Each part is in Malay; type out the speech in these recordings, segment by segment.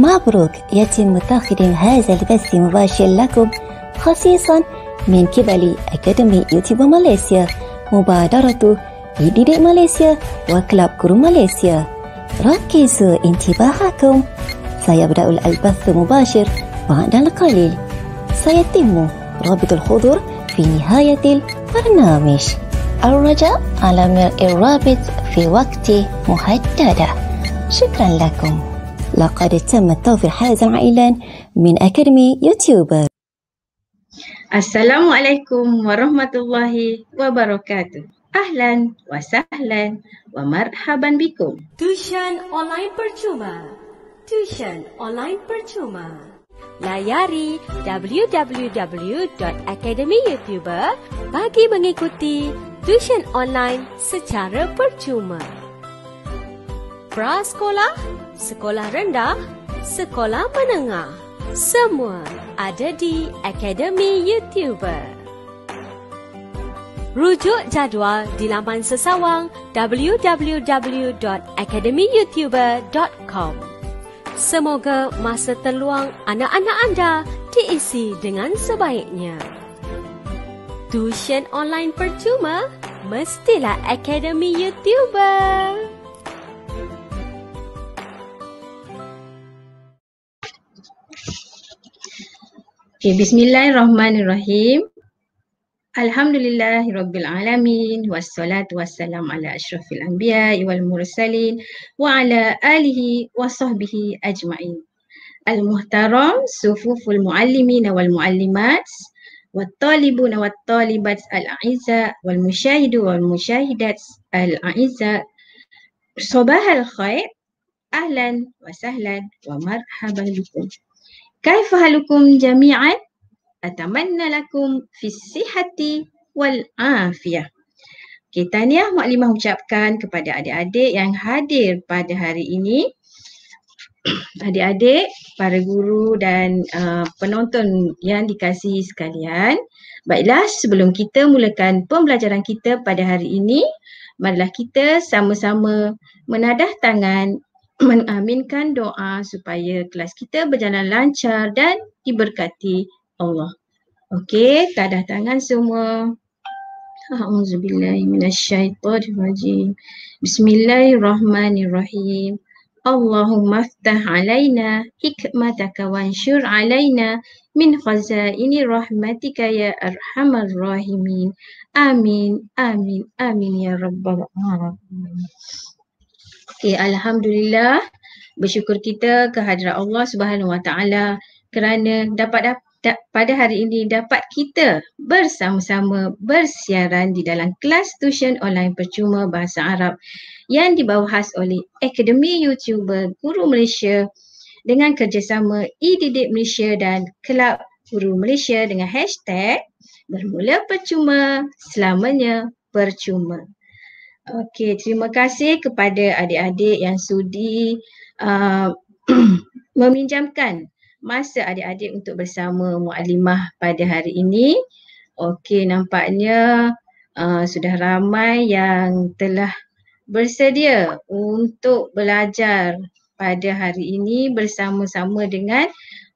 مبروك يتم تقديم هذا البث مباشر لكم خصيصا من قبل أكاديمي يوتيوب ماليزيا مبادرة لديدي ماليزيا وكلاب كرو ماليزيا ركزوا انتباهكم سيبدأ البث مباشر بعد القليل سيتم رابط الحضور في نهاية البرنامج الرجاء على مرء الرابط في وقت محددة شكرا لكم لقد تم التوفيق حاز العائلان من أكاديمي يوتيوبر السلام عليكم ورحمة الله وبركاته أهلا وسهلا ومرحبا بكم توشن أونلاين برشوما توشن أونلاين برشوما Layari www.academyyoutuber bagi mengikuti tuition online secara percuma prasekolah, sekolah rendah, sekolah menengah. Semua ada di Akademi YouTuber. Rujuk jadual di laman sesawang www.academyyoutuber.com. Semoga masa terluang anak-anak anda diisi dengan sebaiknya. Tuisyen online percuma? Mestilah Akademi YouTuber! Okay, bismillahirrahmanirrahim. Alhamdulillahirrabbilalamin. Wassalatu wassalam ala ashrafil anbiya wal mursalin wa ala alihi wa sahbihi ajma'in. Al-Muhtaram, Sufuful Muallimin wal Muallimat, wal Talibun wal Talibat al-A'iza, wal Mushahidu wal Mushahidat al-A'iza. Sobah al-Khair, Ahlan wa Sahlan wa Marhaban bikum. كيف حالكم جميعا اتمنى لكم في الصحه والعافيه Okay, tahniah maklimah ucapkan kepada adik-adik yang hadir pada hari ini. Adik-adik, para guru dan uh, penonton yang dikasihi sekalian. Baiklah, sebelum kita mulakan pembelajaran kita pada hari ini, marilah kita sama-sama menadah tangan mengaminkan doa supaya kelas kita berjalan lancar dan diberkati Allah. Okey, tadah tangan semua. A'udzubillahi minasyaitonir rajim. Bismillahirrahmanirrahim. Allahumma aftah alaina hikmataka wa alaina min khazaini rahmatika ya arhamar rahimin. Amin, amin, amin ya rabbal alamin. Okay, Alhamdulillah bersyukur kita kehadiran Allah Subhanahu Wa kerana dapat da- da- pada hari ini dapat kita bersama-sama bersiaran di dalam kelas tuition online percuma bahasa Arab yang dibawa oleh Akademi YouTuber Guru Malaysia dengan kerjasama eDidik Malaysia dan Kelab Guru Malaysia dengan hashtag bermula percuma selamanya percuma. Okey, terima kasih kepada adik-adik yang sudi uh, meminjamkan masa adik-adik untuk bersama mualimah pada hari ini. Okey, nampaknya uh, sudah ramai yang telah bersedia untuk belajar pada hari ini bersama-sama dengan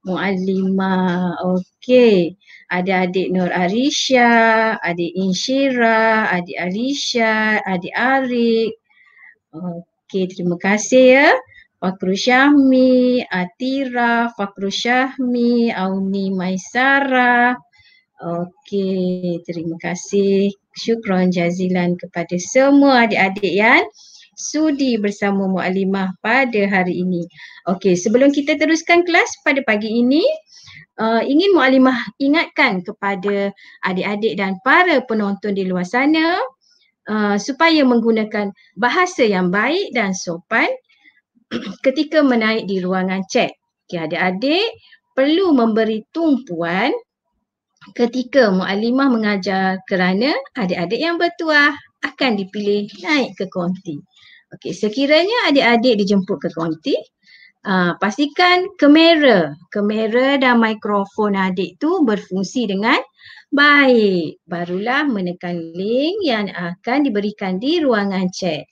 mualimah. Okey ada adik Nur Arisha, adik Insira, adik Arisha, adik Arik. Okey, terima kasih ya. Fakru Syahmi, Atira, Fakru Syahmi, Auni Maisara. Okey, terima kasih. Syukron jazilan kepada semua adik-adik yang sudi bersama Mu'alimah pada hari ini. Okey, sebelum kita teruskan kelas pada pagi ini, uh, ingin mualimah ingatkan kepada adik-adik dan para penonton di luar sana uh, supaya menggunakan bahasa yang baik dan sopan ketika menaik di ruangan chat. Okay, adik-adik perlu memberi tumpuan ketika mualimah mengajar kerana adik-adik yang bertuah akan dipilih naik ke konti. Okey, sekiranya adik-adik dijemput ke konti, Uh, pastikan kamera, kamera dan mikrofon adik tu berfungsi dengan baik. Barulah menekan link yang akan diberikan di ruangan chat.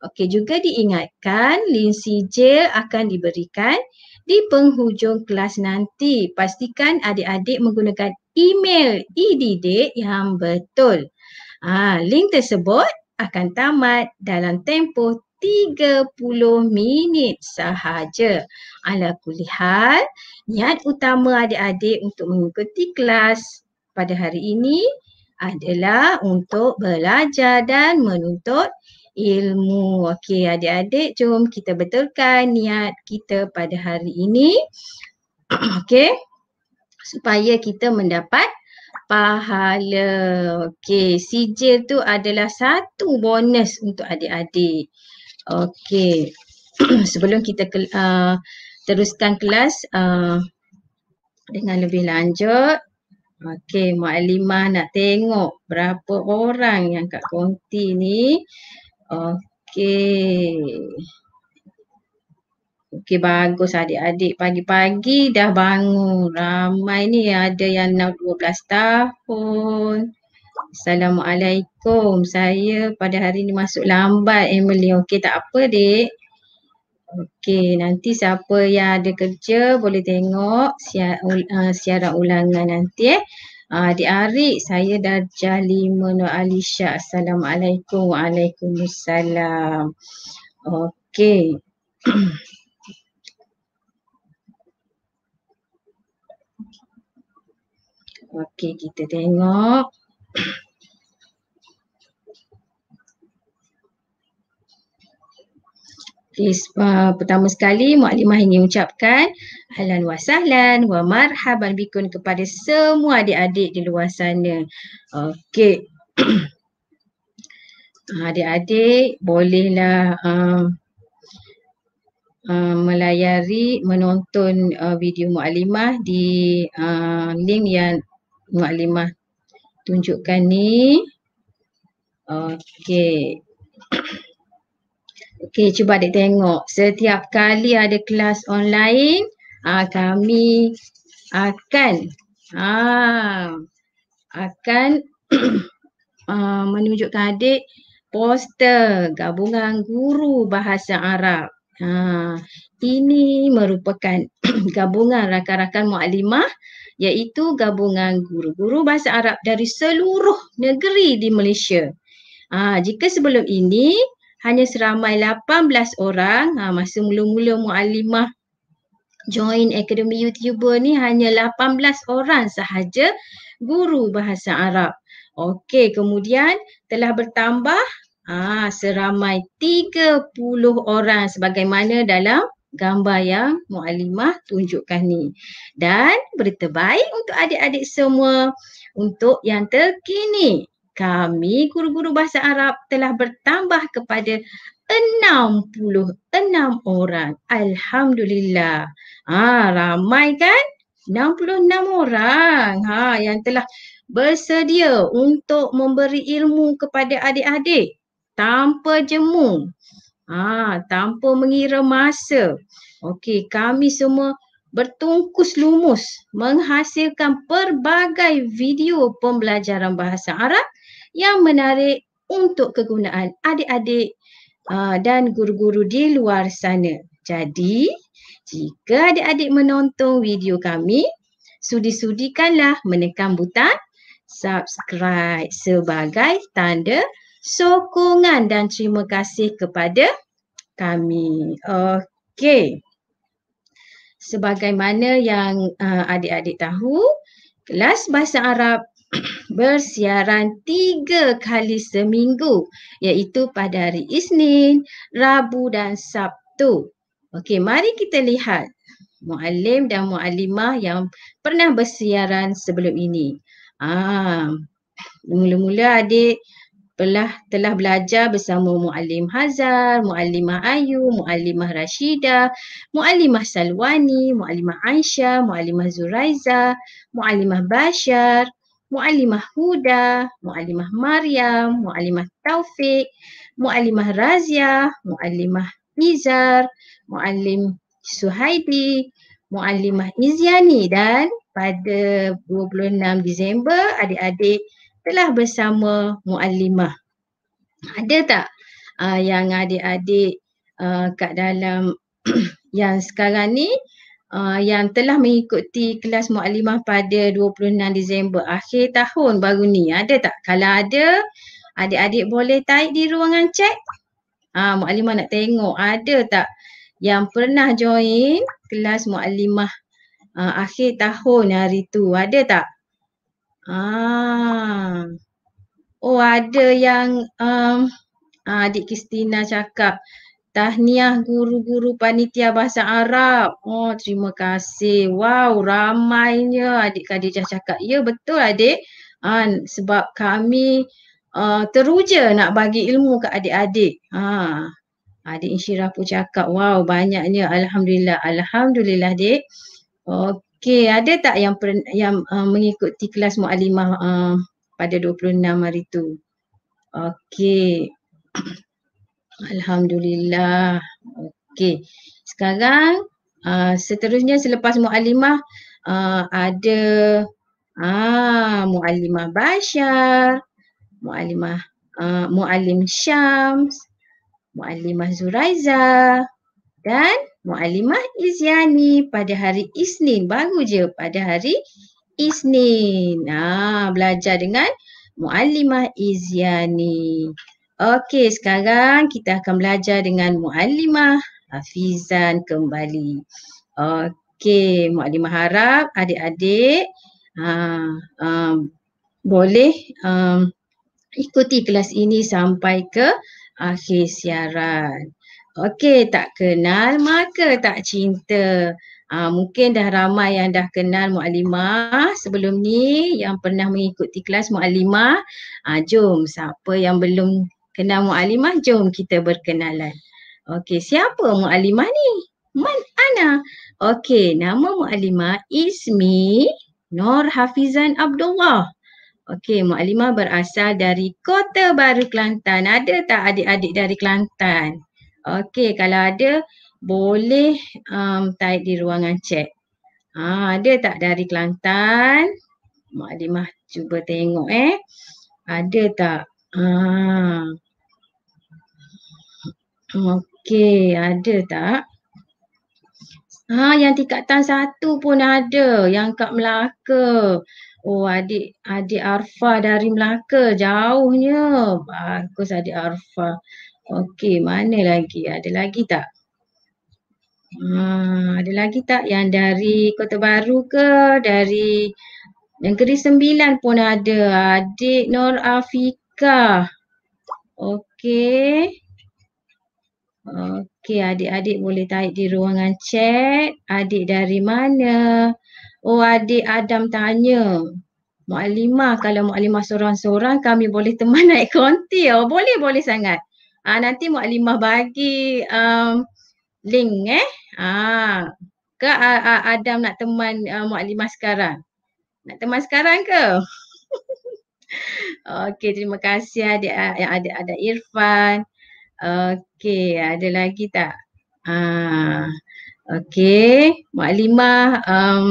Okey, juga diingatkan link sijil akan diberikan di penghujung kelas nanti. Pastikan adik-adik menggunakan email ididik yang betul. Ah, uh, link tersebut akan tamat dalam tempoh 30 minit sahaja. Ala kulihat, niat utama adik-adik untuk mengikuti kelas pada hari ini adalah untuk belajar dan menuntut ilmu. Okey adik-adik, jom kita betulkan niat kita pada hari ini. Okey. Supaya kita mendapat pahala. Okey, sijil tu adalah satu bonus untuk adik-adik. Okey. Sebelum kita ke, uh, teruskan kelas uh, dengan lebih lanjut. Okey, Mu'alimah nak tengok berapa orang yang kat konti ni. Okey. Okey, bagus adik-adik. Pagi-pagi dah bangun. Ramai ni ada yang nak 12 tahun. Assalamualaikum. Saya pada hari ni masuk lambat Emily. Okey tak apa dek. Okey nanti siapa yang ada kerja boleh tengok siar, uh, ah, siaran ulangan nanti eh. Uh, ah, di hari saya darjah lima Nur Alisha. Assalamualaikum. Waalaikumsalam. Okey. Okey kita tengok. Okay, uh, pertama sekali maklimah ingin ucapkan halan wa sahlan wa marhaban bikun kepada semua adik-adik di luar sana. Okey. Ah, adik-adik bolehlah uh, uh, melayari menonton uh, video muklimah di uh, link yang muklimah tunjukkan ni. Okey. Okey, cuba adik tengok. Setiap kali ada kelas online, aa, ah, kami akan aa, ah, akan aa, ah, menunjukkan adik poster gabungan guru bahasa Arab. Ha, ini merupakan gabungan rakan-rakan muallimah iaitu gabungan guru-guru bahasa Arab dari seluruh negeri di Malaysia. Ha, jika sebelum ini hanya seramai 18 orang ha, masa mula-mula mu'alimah join Akademi YouTuber ni hanya 18 orang sahaja guru bahasa Arab. Okey, kemudian telah bertambah ha, seramai 30 orang sebagaimana dalam gambar yang Mu'alimah tunjukkan ni. Dan berita baik untuk adik-adik semua untuk yang terkini kami guru-guru bahasa Arab telah bertambah kepada 66 orang. Alhamdulillah. Ha, ramai kan? 66 orang ha, yang telah bersedia untuk memberi ilmu kepada adik-adik tanpa jemu. Ah, tanpa mengira masa. Okey, kami semua bertungkus lumus menghasilkan pelbagai video pembelajaran bahasa Arab yang menarik untuk kegunaan adik-adik ha, dan guru-guru di luar sana. Jadi, jika adik-adik menonton video kami, sudi-sudikanlah menekan butang subscribe sebagai tanda sokongan dan terima kasih kepada kami. Okey. Sebagaimana yang uh, adik-adik tahu, kelas bahasa Arab bersiaran tiga kali seminggu iaitu pada hari Isnin, Rabu dan Sabtu. Okey, mari kita lihat muallim dan muallimah yang pernah bersiaran sebelum ini. Ah, mula-mula adik telah telah belajar bersama Muallim Hazar, Muallimah Ayu, Muallimah Rashida, Muallimah Salwani, Muallimah Aisyah, Muallimah Zuraiza, Muallimah Bashar, Muallimah Huda, Muallimah Maryam, Muallimah Taufik, Muallimah Razia, Muallimah Nizar, Muallim Suhaidi, Muallimah Iziani dan pada 26 Disember adik-adik telah bersama muallimah. Ada tak uh, yang adik-adik uh, kat dalam yang sekarang ni uh, yang telah mengikuti kelas muallimah pada 26 Disember akhir tahun baru ni. Ada tak? Kalau ada, adik-adik boleh taik di ruangan chat. uh, muallimah nak tengok ada tak yang pernah join kelas muallimah uh, akhir tahun hari tu. Ada tak? Ah. Oh ada yang um, ah, Adik Kristina cakap Tahniah guru-guru panitia bahasa Arab. Oh, terima kasih. Wow, ramainya adik Khadijah cakap. Ya, betul adik. Ha, sebab kami uh, teruja nak bagi ilmu ke adik-adik. Ah Adik Insyirah pun cakap, wow banyaknya. Alhamdulillah. Alhamdulillah, adik. Okay. Okay, ada tak yang per, yang uh, mengikuti kelas mualimah uh, pada 26 hari tu? Okay, Alhamdulillah. Okay, Sekarang uh, seterusnya selepas mualimah uh, ada ah mualimah Bashar, mualimah uh, mualim Syams, mualimah Zuraiza dan Mu'alimah Iziani pada hari Isnin. Baru je pada hari Isnin. Ah, belajar dengan Mu'alimah Iziani. Okey, sekarang kita akan belajar dengan Mu'alimah Hafizan kembali. Okey, Mu'alimah harap adik-adik ah, um, boleh um, ikuti kelas ini sampai ke akhir siaran. Okey, tak kenal maka tak cinta. Uh, mungkin dah ramai yang dah kenal Mu'alimah sebelum ni yang pernah mengikuti kelas Mu'alimah. Uh, ah, jom, siapa yang belum kenal Mu'alimah, jom kita berkenalan. Okey, siapa Mu'alimah ni? Man Ana. Okey, nama Mu'alimah Ismi Nur Hafizan Abdullah. Okey, Mu'alimah berasal dari Kota Baru Kelantan. Ada tak adik-adik dari Kelantan? Okey, kalau ada boleh um, type di ruangan chat. Ha, ada tak dari Kelantan? Mak Limah cuba tengok eh. Ada tak? Ha. Okey, ada tak? Ha, yang tingkatan satu pun ada. Yang kat Melaka. Oh adik adik Arfa dari Melaka jauhnya. Bagus adik Arfa. Okey, mana lagi? Ada lagi tak? Hmm, ada lagi tak yang dari Kota Baru ke dari Negeri Sembilan pun ada. Adik Nur Afika. Okey. Okey, adik-adik boleh taip di ruangan chat. Adik dari mana? Oh, adik Adam tanya. Mak Alimah, kalau Mak Alimah seorang-seorang kami boleh teman naik konti. Oh, boleh-boleh sangat. Ah uh, nanti Muallimah bagi um, link eh. Ah ke uh, Adam nak teman uh, Muallimah sekarang? Nak teman sekarang ke? Okey terima kasih adik yang ada ada Irfan. Okey ada lagi tak? Ah okey Mak um, ah, Lima um,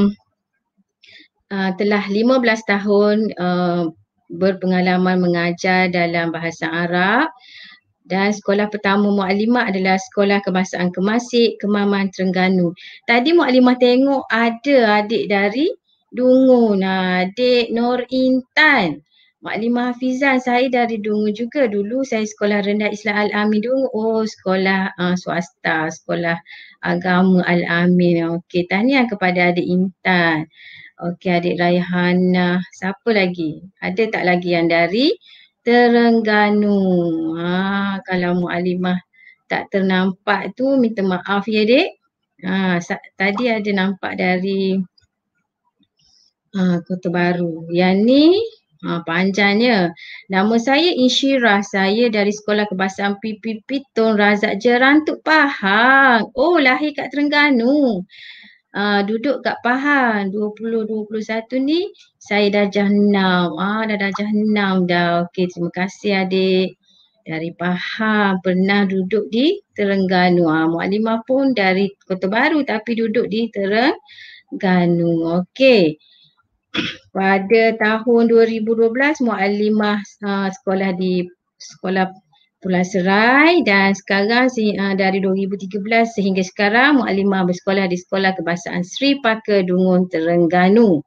uh, telah 15 tahun uh, berpengalaman mengajar dalam bahasa Arab. Uh, dan sekolah pertama Mu'alimah adalah sekolah kebangsaan Kemasik, Kemaman, Terengganu. Tadi Mu'alimah tengok ada adik dari Dungu. Nah, adik Nur Intan. Maklimah Hafizan, saya dari Dungu juga. Dulu saya sekolah rendah Islam Al-Amin Dungu. Oh, sekolah uh, swasta, sekolah agama Al-Amin. Okey, tahniah kepada adik Intan. Okey, adik Raihana. Siapa lagi? Ada tak lagi yang dari Terengganu. Ha, kalau mu'alimah tak ternampak tu minta maaf ya dek. Ha, tadi ada nampak dari ha, kota baru. Yang ni ha, panjangnya. Nama saya Insyirah. Saya dari sekolah kebasan PPP Tun Razak Jerantuk Pahang. Oh lahir kat Terengganu uh, duduk kat Pahang 2021 ni saya dah 6. Ah dah dah darjah dah. Okey terima kasih adik. Dari Pahang pernah duduk di Terengganu. Ah uh, pun dari Kota Baru tapi duduk di Terengganu. Okey. Pada tahun 2012 Muallima uh, sekolah di sekolah Pulau Serai dan sekarang se- uh, dari 2013 sehingga sekarang mualimah bersekolah di Sekolah Kebangsaan Sri Paka Dungun Terengganu.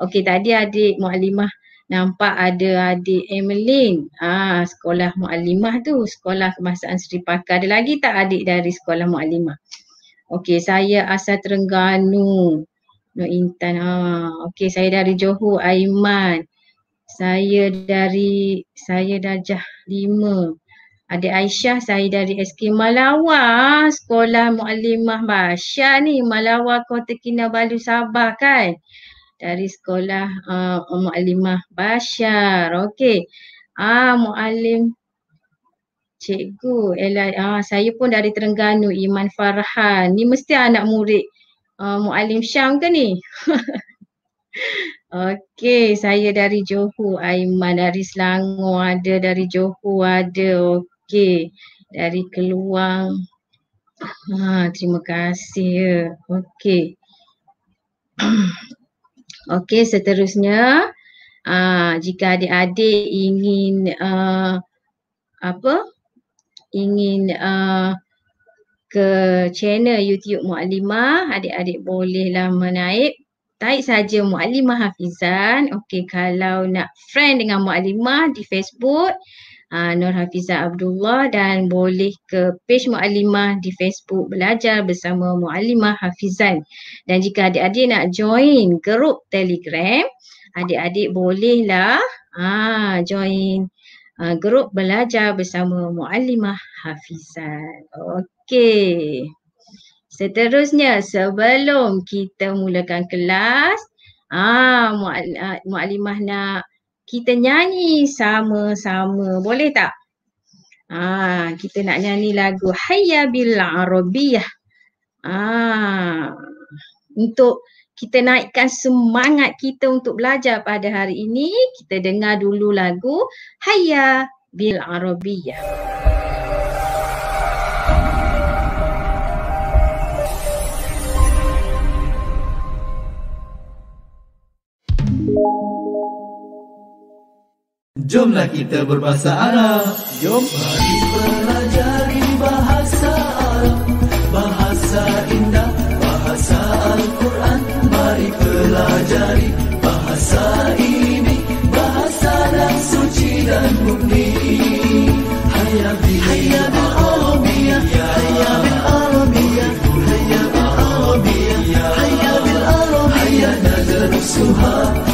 Okey tadi adik mualimah nampak ada adik Emeline. Ah sekolah mualimah tu Sekolah Kebangsaan Sri Paka. Ada lagi tak adik dari Sekolah mualimah? Okey saya asal Terengganu. No Intan. Ah okey saya dari Johor Aiman. Saya dari saya darjah ada Aisyah saya dari SK Malawa ah, Sekolah Muallimah Basya ni Malawa Kota Kinabalu Sabah kan Dari Sekolah uh, Muallimah Basya Okey Ah Muallim Cikgu Ella ah, Saya pun dari Terengganu Iman Farhan Ni mesti anak murid uh, Muallim Syam ke ni Okey, saya dari Johor, Aiman dari Selangor ada, dari Johor ada. Okay. Okey, dari keluang. Ha, terima kasih. Ya. Okey. Okey, seterusnya aa, ah, jika adik-adik ingin aa, ah, apa? Ingin aa, ah, ke channel YouTube Muallimah, adik-adik bolehlah menaik, Taik saja Muallimah Hafizan. Okey, kalau nak friend dengan Muallimah di Facebook, uh, Nur Hafizah Abdullah dan boleh ke page Mu'alimah di Facebook belajar bersama Mu'alimah Hafizan. Dan jika adik-adik nak join grup Telegram, adik-adik bolehlah uh, join uh, grup belajar bersama Mu'alimah Hafizan. Okey. Seterusnya sebelum kita mulakan kelas, ah Mu'alimah nak kita nyanyi sama-sama. Boleh tak? Ha, kita nak nyanyi lagu Hayya bil Arabiyah. Ha, untuk kita naikkan semangat kita untuk belajar pada hari ini, kita dengar dulu lagu Hayya bil Arabiyah. Hayya bil Arabiyah. Jomlah kita berbahasa Arab. Jom. Mari pelajari bahasa Arab. Bahasa indah, bahasa Al-Quran. Mari pelajari bahasa ini. Bahasa yang suci dan murni. Hayya bil Arabiyya. Hayya bil Arabiyya. Hayya bil Arabiyya. Hayya bil Arabiyya. Hayya najar suha.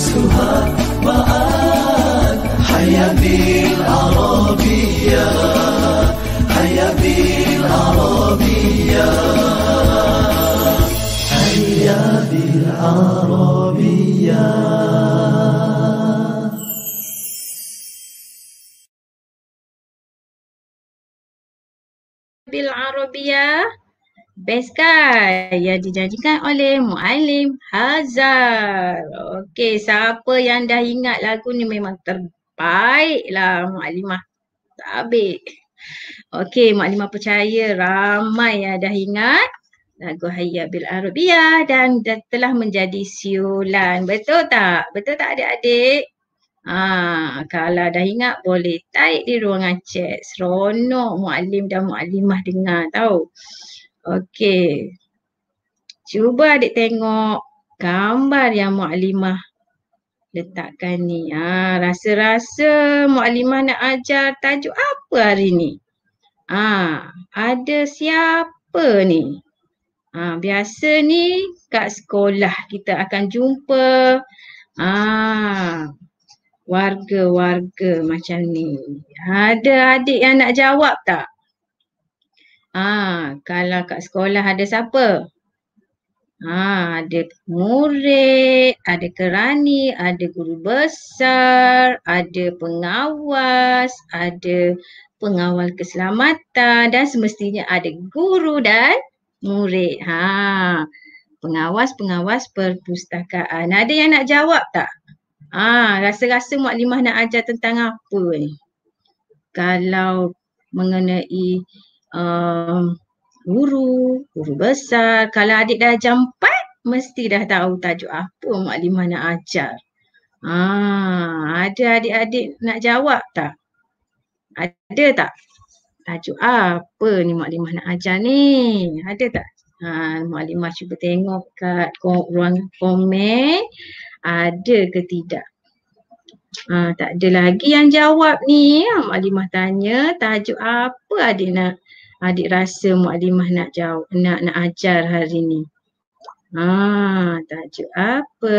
ننسها معاك حيا بالعربية حيا بالعربية حيا بالعربية bil arabiyah best guy yang dijanjikan oleh Mu'alim Hazar. Okey, siapa yang dah ingat lagu ni memang terbaik lah Mu'alimah. Sabik. Okey, Mu'alimah percaya ramai yang dah ingat lagu Hayya Bil Arabiyah dan dah telah menjadi siulan. Betul tak? Betul tak adik-adik? Ha, kalau dah ingat boleh type di ruangan chat. Seronok Mu'alim dan Mu'alimah dengar tau. Okey. Cuba adik tengok gambar yang Mu'alimah letakkan ni. Ah, ha, rasa-rasa Mu'alimah nak ajar tajuk apa hari ni? Ah, ada siapa ni? Ah, biasa ni kat sekolah kita akan jumpa ah warga-warga macam ni. Ada adik yang nak jawab tak? Ah, kalau kat sekolah ada siapa? Ah, ada murid, ada kerani, ada guru besar, ada pengawas, ada pengawal keselamatan dan semestinya ada guru dan murid. Ha. Pengawas-pengawas perpustakaan. Ada yang nak jawab tak? Ha, rasa-rasa maklimah nak ajar tentang apa ni? Kalau mengenai guru, guru besar. Kalau adik dah jam 4, mesti dah tahu tajuk apa Mak Limah nak ajar. Ah, ada adik-adik nak jawab tak? Ada tak? Tajuk apa ni Mak Limah nak ajar ni? Ada tak? Ha, Mak Limah cuba tengok kat ruang komen ada ke tidak. Ha, tak ada lagi yang jawab ni. Mak Limah tanya tajuk apa adik nak adik rasa muallimah nak jauh nak nak ajar hari ni ha tajuk apa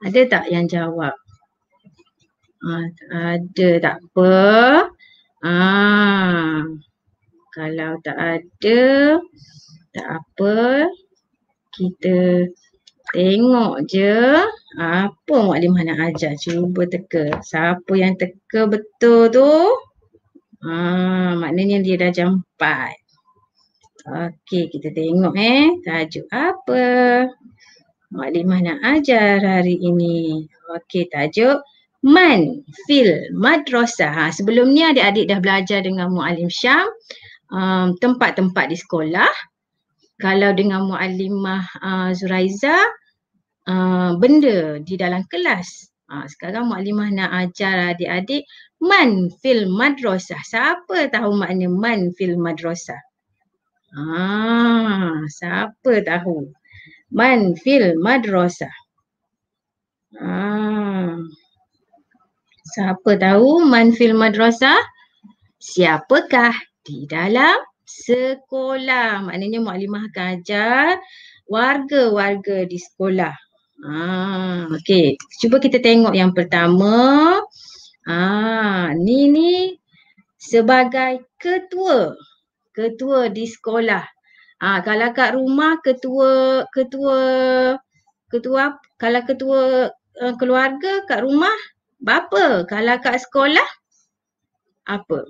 ada tak yang jawab ha, ada tak apa ha kalau tak ada tak apa kita tengok je apa muallimah nak ajar cuba teka siapa yang teka betul tu Ah, maknanya dia dah jam 4. Okey, kita tengok eh tajuk apa. Maklimah nak ajar hari ini. Okey, tajuk Man Fil madrosa. Ha, sebelum ni adik-adik dah belajar dengan Mu'alim Syam um, tempat-tempat di sekolah. Kalau dengan Mu'alimah uh, Zuraiza, uh, benda di dalam kelas Ha, sekarang Mak Limah nak ajar adik-adik man fil madrasah. Siapa tahu makna man fil madrasah? Ha, siapa tahu? Man fil madrasah. Ha, siapa tahu man fil madrasah? Siapakah di dalam sekolah? Maknanya Mak Limah akan ajar warga-warga di sekolah. Ah, okey. Cuba kita tengok yang pertama. Ah, ni ni sebagai ketua. Ketua di sekolah. Ah, kalau kat rumah ketua ketua ketua kalau ketua uh, keluarga kat rumah bapa. Kalau kat sekolah apa?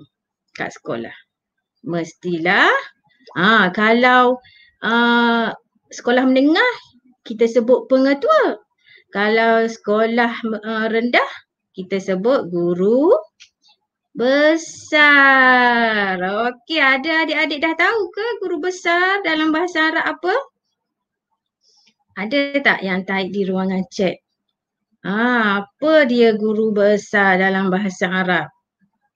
Kat sekolah. Mestilah ah kalau uh, sekolah menengah kita sebut pengetua. Kalau sekolah eh, rendah, kita sebut guru besar. Okey, ada adik-adik dah tahu ke guru besar dalam bahasa Arab apa? Ada tak yang taik di ruangan cek? Ah, apa dia guru besar dalam bahasa Arab?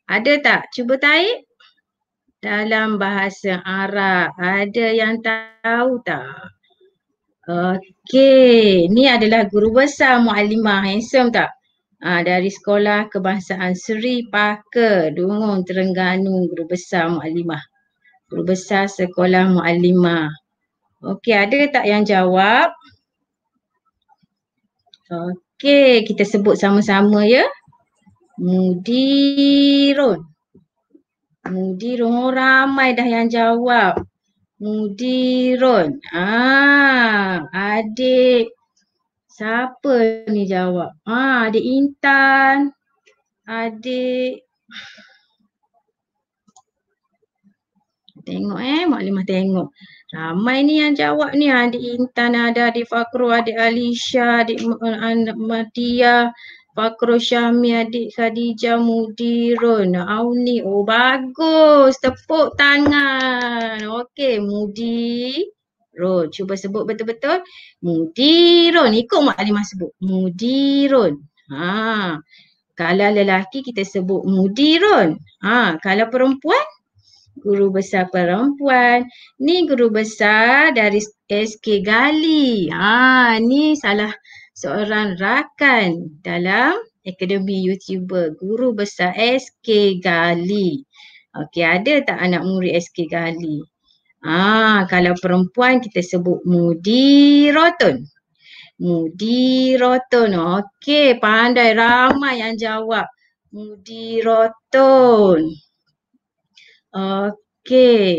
Ada tak? Cuba taik. Dalam bahasa Arab, ada yang tahu tak? Okey, ni adalah guru besar Muallimah handsome tak? Uh, dari Sekolah Kebangsaan Seri Pakar Dungung Terengganu Guru Besar Muallimah. Guru Besar Sekolah Muallimah. Okey, ada tak yang jawab? Okey, kita sebut sama-sama ya. Mudirun. Mudirun oh, ramai dah yang jawab. Mudiron, Ah, adik siapa ni jawab? Ah, adik Intan. Adik Tengok eh, maklumah tengok. Ramai ni yang jawab ni. Adik Intan ada, adik Fakru, adik Alisha, adik Madia, Fakru Syahmi adik Khadijah Mudirun. Auni. Oh bagus. Tepuk tangan. Okey. Mudirun. Cuba sebut betul-betul. Mudirun. Ikut Mak Alimah sebut. Mudirun. Ha. Kalau lelaki kita sebut mudirun. Ha. Kalau perempuan. Guru besar perempuan. Ni guru besar dari SK Gali. Ha. Ni Salah seorang rakan dalam Akademi YouTuber Guru Besar SK Gali. Okey, ada tak anak murid SK Gali? Ah, kalau perempuan kita sebut Mudi Roton. Mudi Roton. Okey, pandai ramai yang jawab. Mudi Roton. Okey.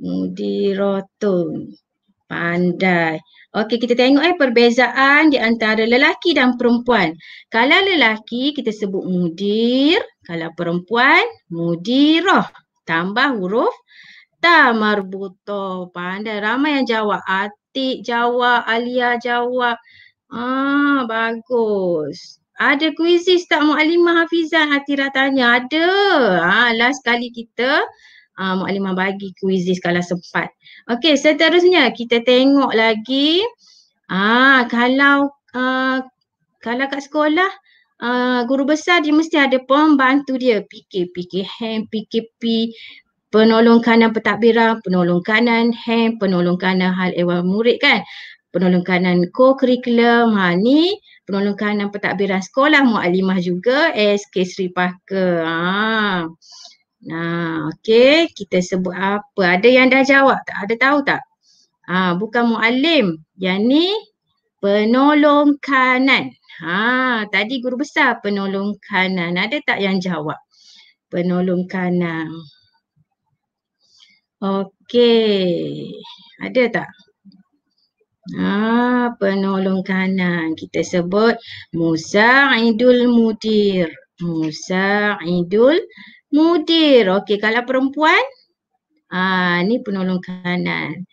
Mudi Roton. Pandai. Okey, kita tengok eh perbezaan di antara lelaki dan perempuan. Kalau lelaki kita sebut mudir, kalau perempuan mudiroh. Tambah huruf ta marbuto. Pandai. Ramai yang jawab. Atik jawab, Alia jawab. Ah, bagus. Ada kuisis tak Mu'alimah Hafizan? Atira tanya. Ada. Ah, last kali kita uh, ah, Mu'alimah bagi kuizis kalau sempat. Okey seterusnya kita tengok lagi uh, kalau uh, kalau kat sekolah Uh, guru besar dia mesti ada pembantu dia PKPK hand, PKP penolong kanan pentadbiran, penolong kanan hand, penolong kanan hal ewal murid kan penolong kanan co-curriculum, ha ni penolong kanan pentadbiran sekolah mu'alimah juga SK Sri Parker ha. Nah, okey, kita sebut apa? Ada yang dah jawab tak? Ada tahu tak? Ah, ha, bukan muallim, yang ni penolong kanan. Ha, tadi guru besar penolong kanan. Ada tak yang jawab? Penolong kanan. Okey. Ada tak? Ah, penolong kanan. Kita sebut Musa Idul Mudir. Musa Idul Mudir. Okey, kalau perempuan, ah ni penolong kanan.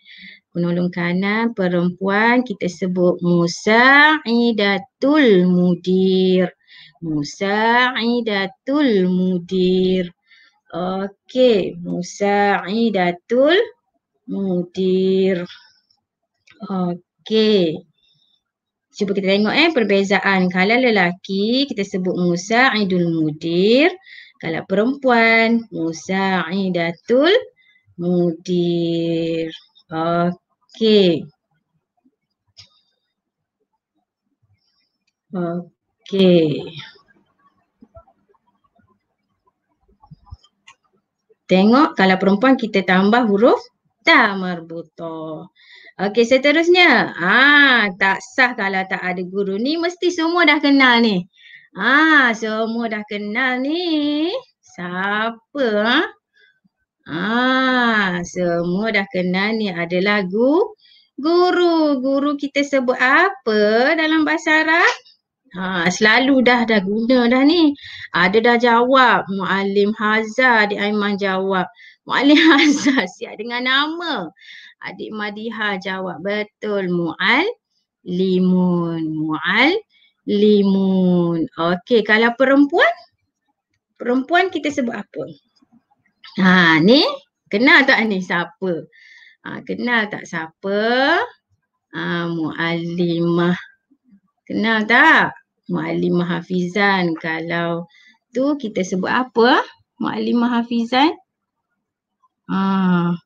Penolong kanan perempuan kita sebut Musa'idatul Mudir. Musa'idatul Mudir. Okey, Musa'idatul Mudir. Okey. Cuba kita tengok eh perbezaan. Kalau lelaki kita sebut Musa'idul Mudir. Mudir kalau perempuan musa'idatul mudir okey okey tengok kalau perempuan kita tambah huruf ta marbutah okey seterusnya ah tak sah kalau tak ada guru ni mesti semua dah kenal ni Ah, semua dah kenal ni. Siapa? Ha? Ah, semua dah kenal ni ada lagu guru. Guru kita sebut apa dalam bahasa Arab? Ha, selalu dah dah guna dah ni. Ada dah jawab Muallim Hazar di Aiman jawab. Muallim Hazar siap dengan nama. Adik Madiha jawab betul Mu'al Limun. Mu'al limun. Okey, kalau perempuan perempuan kita sebut apa? Ha, ni kenal tak ni siapa? Ha, kenal tak siapa? Ha, Muallimah. Kenal tak? Muallimah Hafizan. Kalau tu kita sebut apa? Muallimah Hafizan. Ha.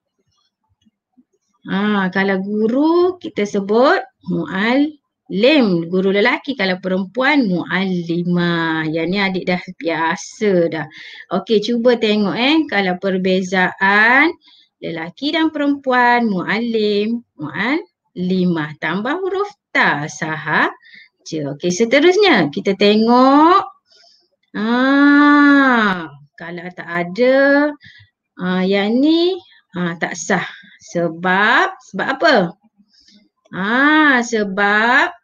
Ha, kalau guru kita sebut muallimah lem guru lelaki kalau perempuan muallimah yang ni adik dah biasa dah okey cuba tengok eh kalau perbezaan lelaki dan perempuan muallim muallimah tambah huruf ta sahaja okey seterusnya kita tengok ah kalau tak ada ah yang ni ah tak sah sebab sebab apa ah sebab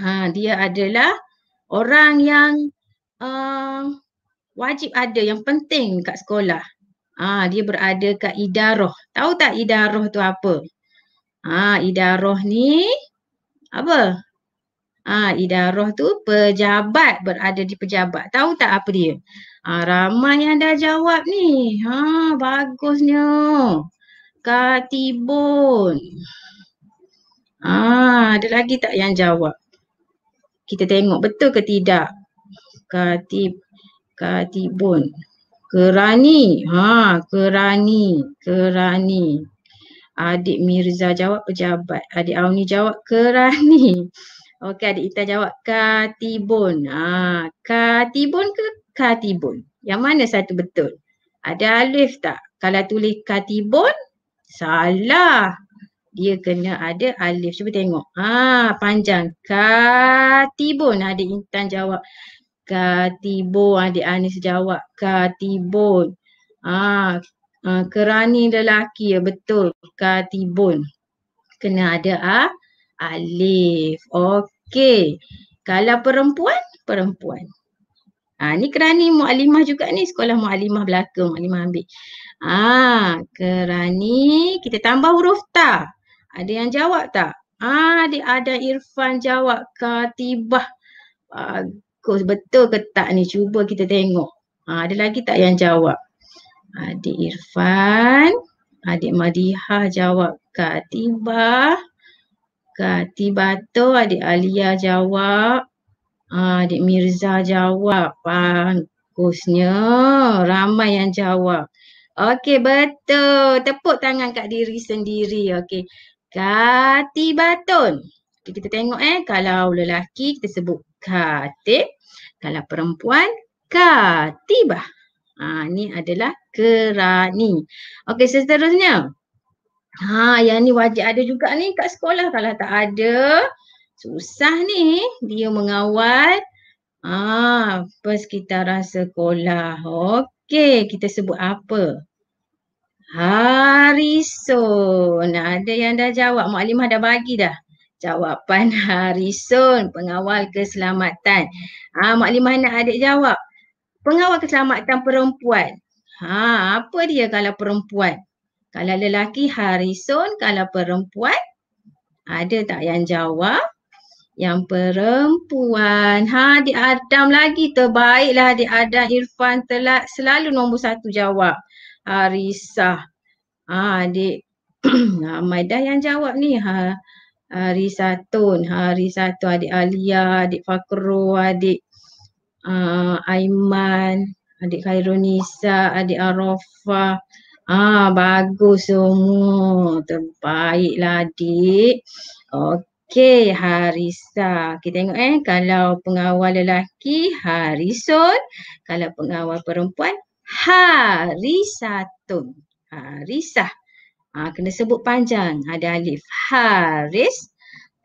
ha, dia adalah orang yang uh, wajib ada yang penting kat sekolah. Ha, dia berada kat idaroh. Tahu tak idaroh tu apa? Ha, idaroh ni apa? Ha, idaroh tu pejabat berada di pejabat. Tahu tak apa dia? Ha, ramai yang dah jawab ni. Ha, bagusnya. Katibun. Ah, ha, ada lagi tak yang jawab? kita tengok betul ke tidak katib katibun kerani ha kerani kerani adik Mirza jawab pejabat adik Auni jawab kerani okey adik Ita jawab katibun ha katibun ke katibun yang mana satu betul ada alif tak kalau tulis katibun salah dia kena ada alif. Cuba tengok. Ah panjang. Katibun ada Intan jawab. Katibun ada Anis jawab. Katibun. Ah ha kerani lelaki ya betul. Katibun. Kena ada a ah, ha? alif. Okey. Kalau perempuan, perempuan. Ha, ni kerani mu'alimah juga ni sekolah mu'alimah belakang mu'alimah ambil. Ah, kerani kita tambah huruf ta. Ada yang jawab tak? Ah, adik ada Irfan jawab katibah. Bagus. Betul ke tak ni? Cuba kita tengok. Ah, ada lagi tak yang jawab? Adik Irfan. Adik Madiha jawab katibah. Katibah tu adik Alia jawab. Ah, adik Mirza jawab. Bagusnya. Ramai yang jawab. Okey betul. Tepuk tangan kat diri sendiri. Okey katibatun. Okay, kita tengok eh kalau lelaki kita sebut katib, kalau perempuan katibah. Ha, ni adalah kerani. Okey seterusnya. Ha yang ni wajib ada juga ni kat sekolah kalau tak ada susah ni dia mengawal ah persekitaran sekolah. Okey kita sebut apa? Harison. Nah, ada yang dah jawab. Mak Limah dah bagi dah. Jawapan Harison. Pengawal keselamatan. Ha, Mak Limah nak adik jawab. Pengawal keselamatan perempuan. Ha, apa dia kalau perempuan? Kalau lelaki Harison, kalau perempuan ada tak yang jawab? Yang perempuan. Ha, di Adam lagi terbaiklah di Adam Irfan telah selalu nombor satu jawab. Arisah. Ha adik. ha yang jawab ni. Ha Tun, Satun, Hari Satu adik Alia, adik Fakro, adik uh, Aiman, adik Khairunisa, adik Arofa. Ah, bagus semua. Terbaiklah adik. Okey, Harisa. Kita tengok eh, kalau pengawal lelaki, Harison. Kalau pengawal perempuan, Harisatun. tun, Ha, ah, kena sebut panjang. Ada alif. Haris.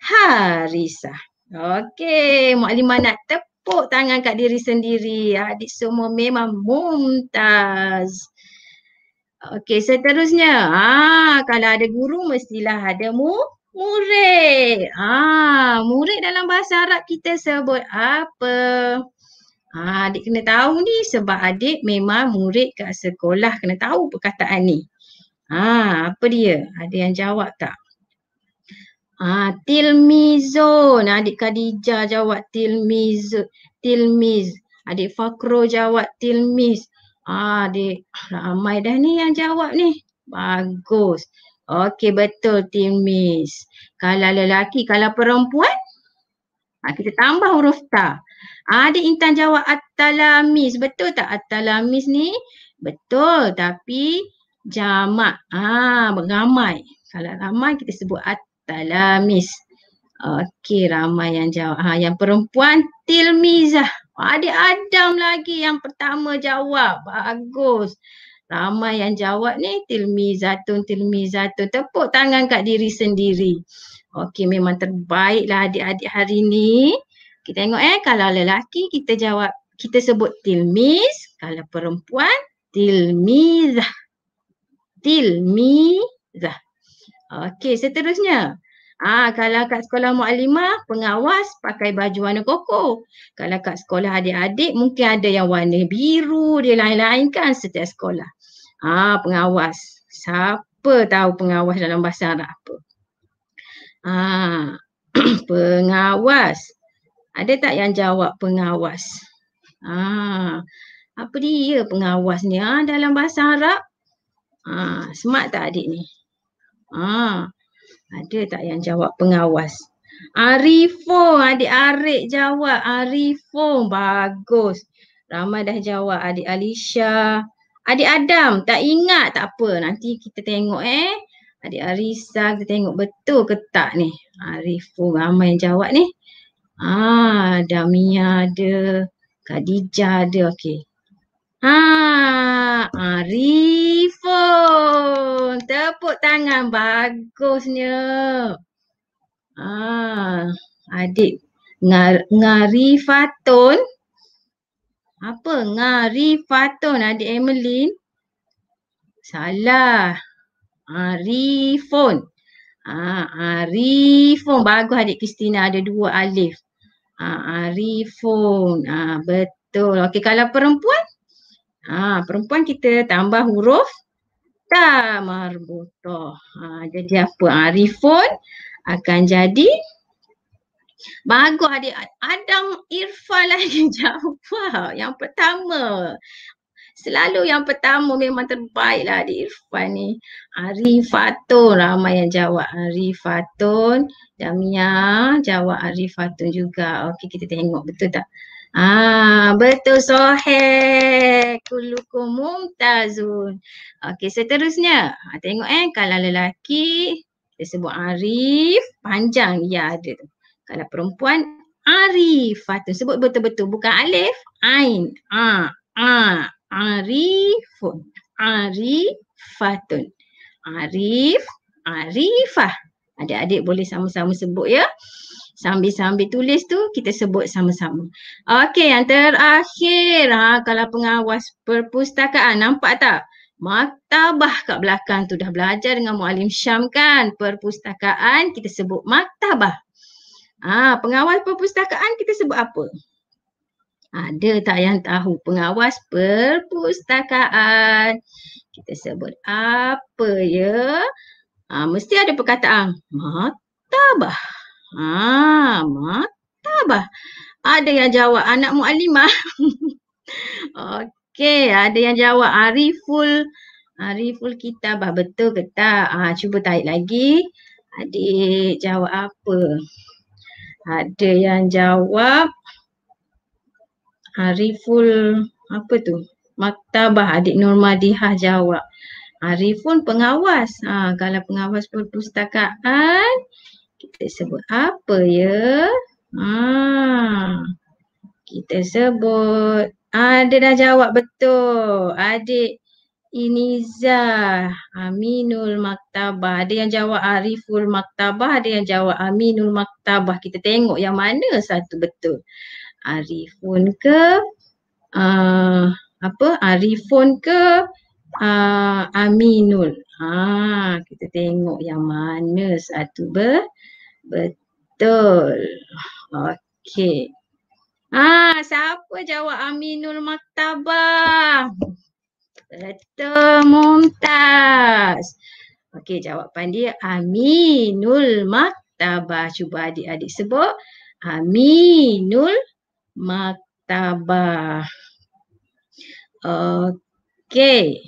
Harisah. Okey. Maklimah nak tepuk tangan kat diri sendiri. Adik semua memang mumtaz. Okey seterusnya. Ha, kalau ada guru mestilah ada mu murid. Ha, murid dalam bahasa Arab kita sebut apa? Ha, adik kena tahu ni sebab adik memang murid kat sekolah kena tahu perkataan ni. Ha, apa dia? Ada yang jawab tak? Ha, tilmizun. Adik Khadijah jawab tilmiz. Tilmiz. Adik Fakro jawab tilmiz. Ha, adik ramai dah ni yang jawab ni. Bagus. Okey betul tilmiz. Kalau lelaki, kalau perempuan? Ha, kita tambah huruf ta. Ada Intan jawab At-Talamis. Betul tak At-Talamis ni? Betul tapi jamak. Ah, ramai. Kalau ramai kita sebut At-Talamis. Okey, ramai yang jawab. Ha, yang perempuan Tilmizah. Ada Adam lagi yang pertama jawab. Bagus. Ramai yang jawab ni Tilmizatun, Tilmizatun. Tepuk tangan kat diri sendiri. Okey, memang terbaiklah adik-adik hari ni. Kita tengok eh kalau lelaki kita jawab kita sebut tilmiz, kalau perempuan tilmizah. Tilmizah. Okey, seterusnya. Ah kalau kat sekolah mualimah pengawas pakai baju warna koko. Kalau kat sekolah adik-adik mungkin ada yang warna biru dia lain-lain kan setiap sekolah. Ah pengawas. Siapa tahu pengawas dalam bahasa Arab apa? Ah pengawas. Ada tak yang jawab pengawas? Ah, apa dia pengawas ni? Ah, dalam bahasa Arab? Ah, smart tak adik ni? Ah, ada tak yang jawab pengawas? Arifo, adik Arif jawab Arifo, Bagus. Ramai dah jawab adik Alisha. Adik Adam, tak ingat tak apa. Nanti kita tengok eh. Adik Arisa, kita tengok betul ke tak ni. Arifung, ramai yang jawab ni. Ah, Damia ada. kadija ada. Okey. Ah, Arifun. Tepuk tangan. Bagusnya. Ah, adik. Ngar Ngarifatun. Apa? Ngarifatun adik Emeline. Salah. Arifun. Ah, Arifun. Bagus adik Kristina ada dua alif. Arifun. Ah, ah, ah betul. Okey kalau perempuan? Ah perempuan kita tambah huruf ta marbutah. Ah jadi apa? Arifun ah, akan jadi Bagus adik. Adam Irfan lagi jawab. Yang pertama selalu yang pertama memang terbaik lah di Irfan ni. Arifatun ramai yang jawab Arifatun. Damia jawab Arifatun juga. Okey kita tengok betul tak? Ah betul Sohe, kulukum mumtazun. Okey seterusnya ha, tengok eh kalau lelaki dia sebut Arif panjang ya ada tu. Kalau perempuan Arifatun sebut betul-betul bukan alif ain a ah, a ah arifun arifatun arif arifah adik-adik boleh sama-sama sebut ya sambil-sambil tulis tu kita sebut sama-sama okey yang terakhir ha kalau pengawas perpustakaan nampak tak Maktabah kat belakang tu dah belajar dengan Mualim Syam kan Perpustakaan kita sebut maktabah Ah, ha, Pengawal perpustakaan kita sebut apa? Ada tak yang tahu pengawas perpustakaan? Kita sebut apa ya? Ha, mesti ada perkataan matabah. Ha, matabah. Ada yang jawab anak mu'alimah. Okey, ada yang jawab Ariful Ariful Kitabah betul ke tak? Ha, cuba taik lagi. Adik jawab apa? Ada yang jawab Ariful apa tu? Maktabah Adik Nur Madihah jawab. Arif pun pengawas. Ha, kalau pengawas perpustakaan, kita sebut apa ya? Ha, kita sebut. Ada ha, dah jawab betul. Adik Iniza Aminul Maktabah. Ada yang jawab Ariful Maktabah, ada yang jawab Aminul Maktabah. Kita tengok yang mana satu betul. Arifun ke uh, apa Arifun ke uh, Aminul. Ha kita tengok yang mana satu ber betul. Okey. Ha siapa jawab Aminul Maktabah? Betul Mumtaz. Okey jawapan dia Aminul Maktabah. Cuba adik-adik sebut. Aminul Maktabah. Okey.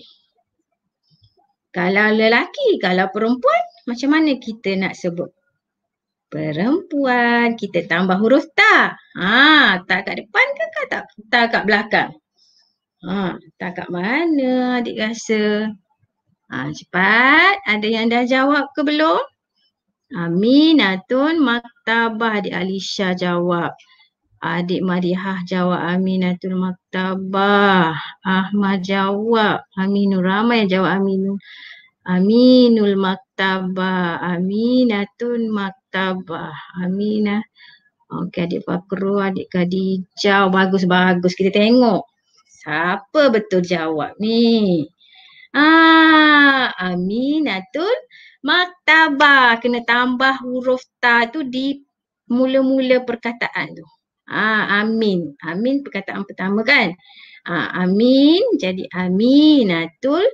Kalau lelaki, kalau perempuan, macam mana kita nak sebut? Perempuan, kita tambah huruf ta. Ha, ta kat depan ke kat tak ta kat belakang? Ha, ta kat mana adik rasa? Ha, cepat. Ada yang dah jawab ke belum? Aminatun Maktabah adik Alisha jawab. Adik Marihah jawab Aminatul Maktabah. Ahmad jawab Aminul Ramai jawab Aminul. Aminul Maktabah. Aminatul Maktabah. Aminah. Okey adik Fakru, adik kadi Khadijah. Bagus-bagus kita tengok. Siapa betul jawab ni? Ah, Aminatul Maktabah. Kena tambah huruf ta tu di mula-mula perkataan tu. Ah, amin. Amin perkataan pertama kan? Ah, amin jadi aminatul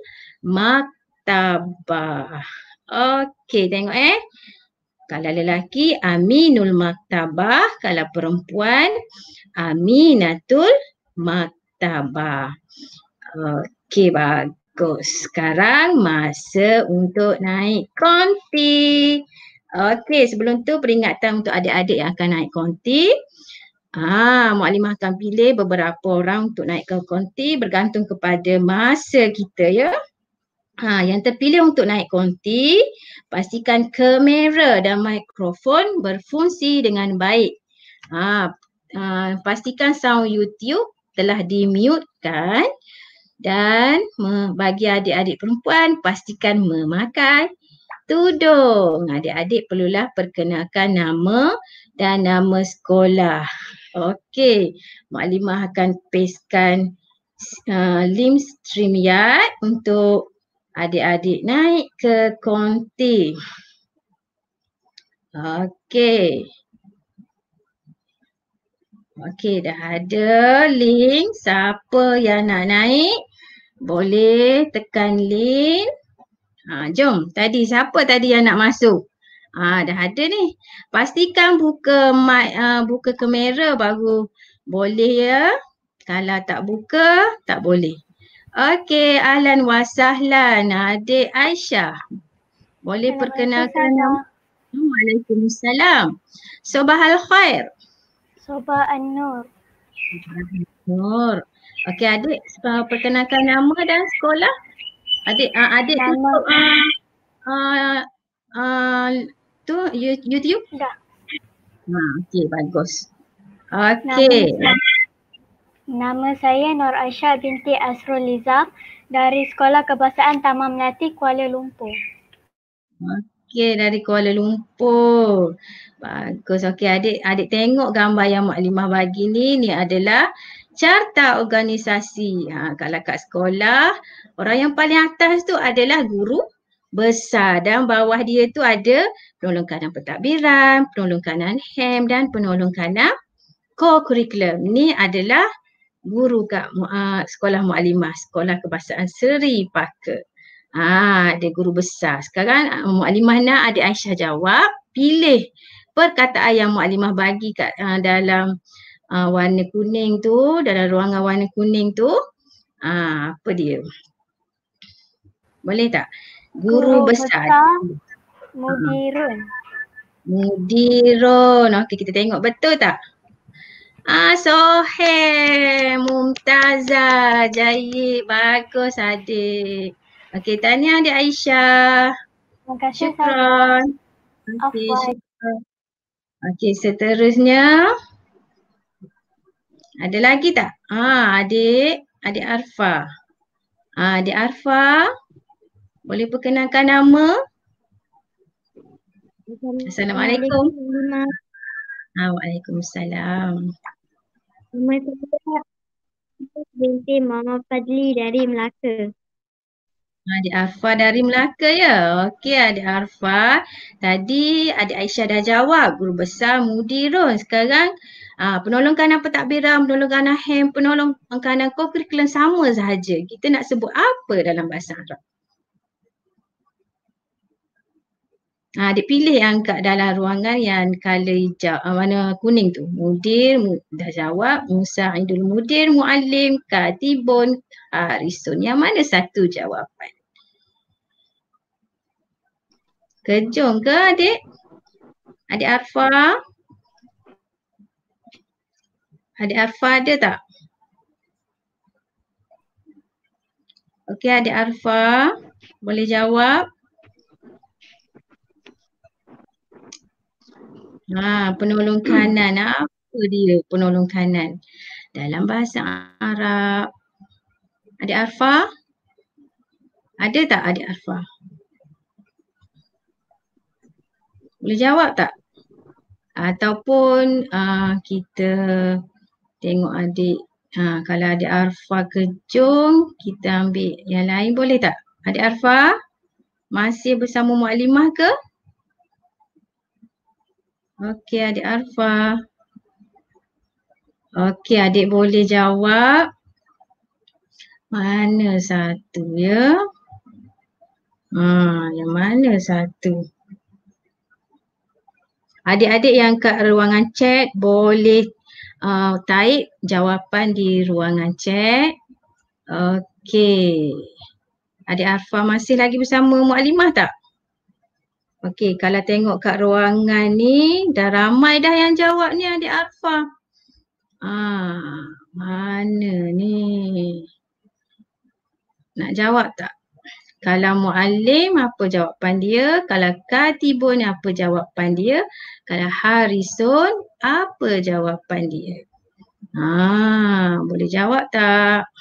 maktabah. Okey, tengok eh. Kalau lelaki aminul maktabah, kalau perempuan aminatul maktabah. Okey, bagus. Sekarang masa untuk naik konti. Okey, sebelum tu peringatan untuk adik-adik yang akan naik konti. Ah, Mu'alimah akan pilih beberapa orang untuk naik ke konti bergantung kepada masa kita ya. Ha, yang terpilih untuk naik konti, pastikan kamera dan mikrofon berfungsi dengan baik. Ha, ha, pastikan sound YouTube telah dimutekan dan bagi adik-adik perempuan pastikan memakai tudung. Adik-adik perlulah perkenalkan nama dan nama sekolah. Okey, Mak akan pastekan uh, link StreamYard untuk adik-adik naik ke konti. Okey. Okey, dah ada link. Siapa yang nak naik boleh tekan link. Ha, jom. Tadi siapa tadi yang nak masuk? Ah dah ada ni. Pastikan buka mic uh, buka kamera baru boleh ya. Kalau tak buka tak boleh. Okey, ahlan wasahlan adik Aisyah. Boleh perkenalkan. Hmm, waalaikumsalam. Sobah al-khair. Sobah an-nur. Nur. Okey adik, eh, perkenalkan nama dan sekolah. Adik, uh, adik tutup uh, uh, uh, tu YouTube? Dah. Ha, okay, bagus. Okay. Nama saya Nur Aisyah binti Asrul Lizam dari Sekolah Kebangsaan Taman Melati Kuala Lumpur. Okey dari Kuala Lumpur. Bagus. Okey adik, adik tengok gambar yang Mak Limah bagi ni ni adalah carta organisasi. Ha, kalau kat sekolah, orang yang paling atas tu adalah guru besar dan bawah dia tu ada penolong kanan pentadbiran, penolong kanan hem dan penolong kanan core curriculum. Ni adalah guru kat uh, sekolah mu'alimah, sekolah kebangsaan Seri Pakar. Ah, ada guru besar. Sekarang uh, ah, mu'alimah nak ada Aisyah jawab, pilih perkataan yang mu'alimah bagi kat uh, dalam uh, warna kuning tu, dalam ruangan warna kuning tu. Uh, apa dia? Boleh tak? guru besar. besar mudirun. Mudirun. Okey, kita tengok betul tak? Ah, sohe, Mumtaza, Jai, bagus adik. Okey, tanya adik Aisyah. Terima kasih. Syukran. Okey, okay, seterusnya. Ada lagi tak? Ah, adik, adik Arfa. Ah, adik Arfa. Ah, boleh perkenalkan nama? Assalamualaikum. Ah, waalaikumsalam. Nama saya binti Mama Fadli dari Melaka. Ah, Adik Arfa dari Melaka ya. Okey Adik Arfa. Tadi Adik Aisyah dah jawab guru besar Mudirun. Sekarang Ah, penolong kanan pentadbiran, penolong kanan hem, penolong kanan kurikulum sama sahaja. Kita nak sebut apa dalam bahasa Arab? Ha, ah, adik pilih yang kat dalam ruangan yang color hijau, uh, warna kuning tu. Mudir, mu, dah jawab. Musa Idul Mudir, Muallim, Katibun, ah, Harisun. Yang mana satu jawapan? Kejung ke adik? Adik Arfa? Adik Arfa ada tak? Okey adik Arfa boleh jawab? Ha, penolong hmm. kanan apa dia penolong kanan? Dalam bahasa Arab. Adik Arfa? Ada tak adik Arfa? Boleh jawab tak? Ataupun uh, kita tengok adik ha, kalau adik Arfa kejung kita ambil yang lain boleh tak? Adik Arfa masih bersama muallimah ke? Okey adik Arfa. Okey adik boleh jawab. Mana satu ya? Ha, yang mana satu? Adik-adik yang kat ruangan chat boleh uh, taip jawapan di ruangan chat. Okey. Adik Arfa masih lagi bersama Muallimah tak? Okey, kalau tengok kat ruangan ni, dah ramai dah yang jawab ni adik Alfa. Ah, mana ni? Nak jawab tak? Kalau Mu'alim, apa jawapan dia? Kalau Katibun, apa jawapan dia? Kalau Harrison, apa jawapan dia? Ah, boleh jawab tak?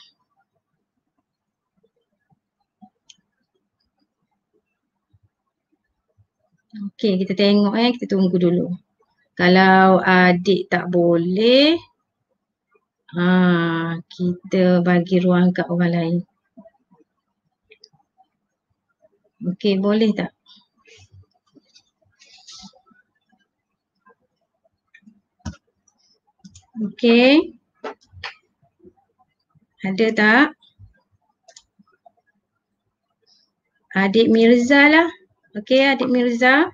Okey, kita tengok eh. Kita tunggu dulu. Kalau adik tak boleh, ha, kita bagi ruang kat orang lain. Okey, boleh tak? Okey. Ada tak? Adik Mirza lah. Okey Adik Mirza.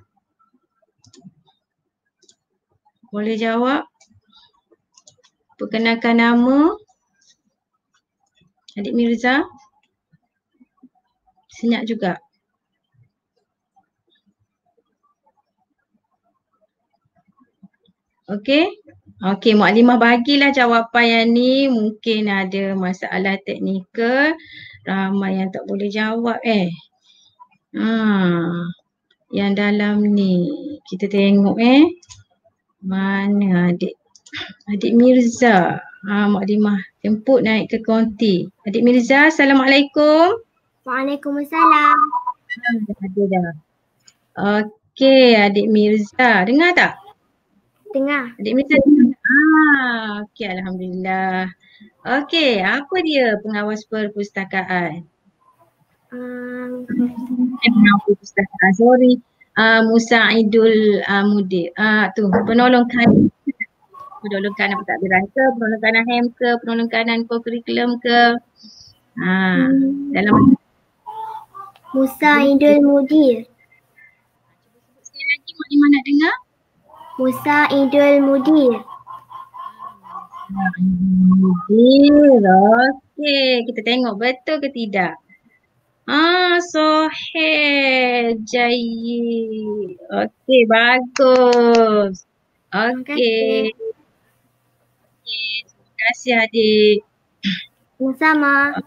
Boleh jawab? Perkenalkan nama Adik Mirza. Senyap juga. Okey. Okey, Mak Limah bagilah jawapan yang ni. Mungkin ada masalah teknikal. Ramai yang tak boleh jawab eh. Hmm. yang dalam ni kita tengok eh mana adik adik Mirza ha mak dimah jemput naik ke konti adik Mirza assalamualaikum Waalaikumsalam ada ha, dah okey adik Mirza dengar tak dengar adik Mirza dengar. ha okey alhamdulillah okey apa dia pengawas perpustakaan Um, ah, sorry ah, Musa Idul uh, ah, Mudi tu penolong kanan penolong kanan tak beran ke penolong kanan hem ke penolong kanan kurikulum ke dalam Musa Idul Mudi Sekali lagi Mak Lima dengar Musa Idul Mudi Mudi Okey kita tengok betul ke tidak Ah, Sohel. Jayid. Okey, bagus. Okey. Okay. Terima kasih adik. Sama-sama.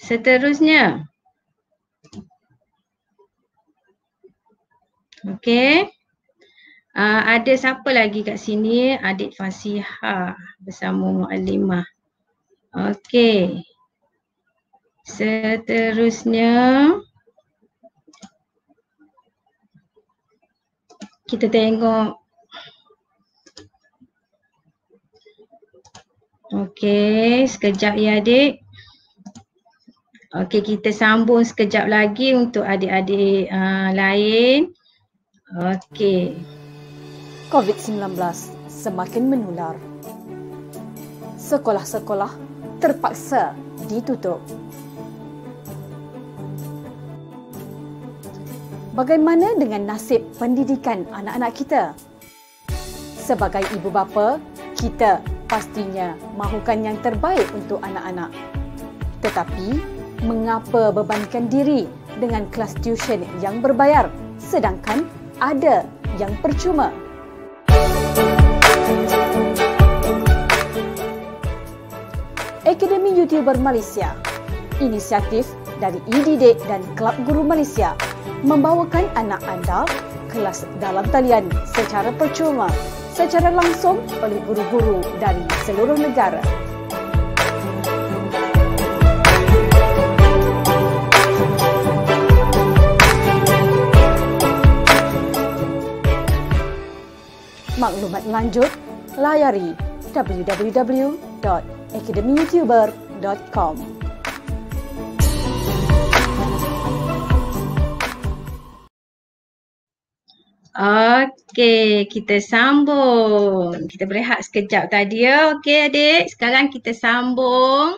Seterusnya. Okey. Uh, ada siapa lagi kat sini? Adik Fasiha bersama Mu'alimah. Okey. Seterusnya. Kita tengok. Okey, sekejap ya adik. Okey kita sambung sekejap lagi untuk adik-adik uh, lain. Okey. COVID-19 semakin menular. Sekolah-sekolah terpaksa ditutup. Bagaimana dengan nasib pendidikan anak-anak kita? Sebagai ibu bapa, kita pastinya mahukan yang terbaik untuk anak-anak. Tetapi mengapa bebankan diri dengan kelas tuition yang berbayar sedangkan ada yang percuma. Akademi YouTuber Malaysia Inisiatif dari IDD e dan Kelab Guru Malaysia membawakan anak anda kelas dalam talian secara percuma secara langsung oleh guru-guru dari seluruh negara. Maklumat lanjut, layari www.akademiyoutuber.com Okey, kita sambung. Kita berehat sekejap tadi ya. Okey adik, sekarang kita sambung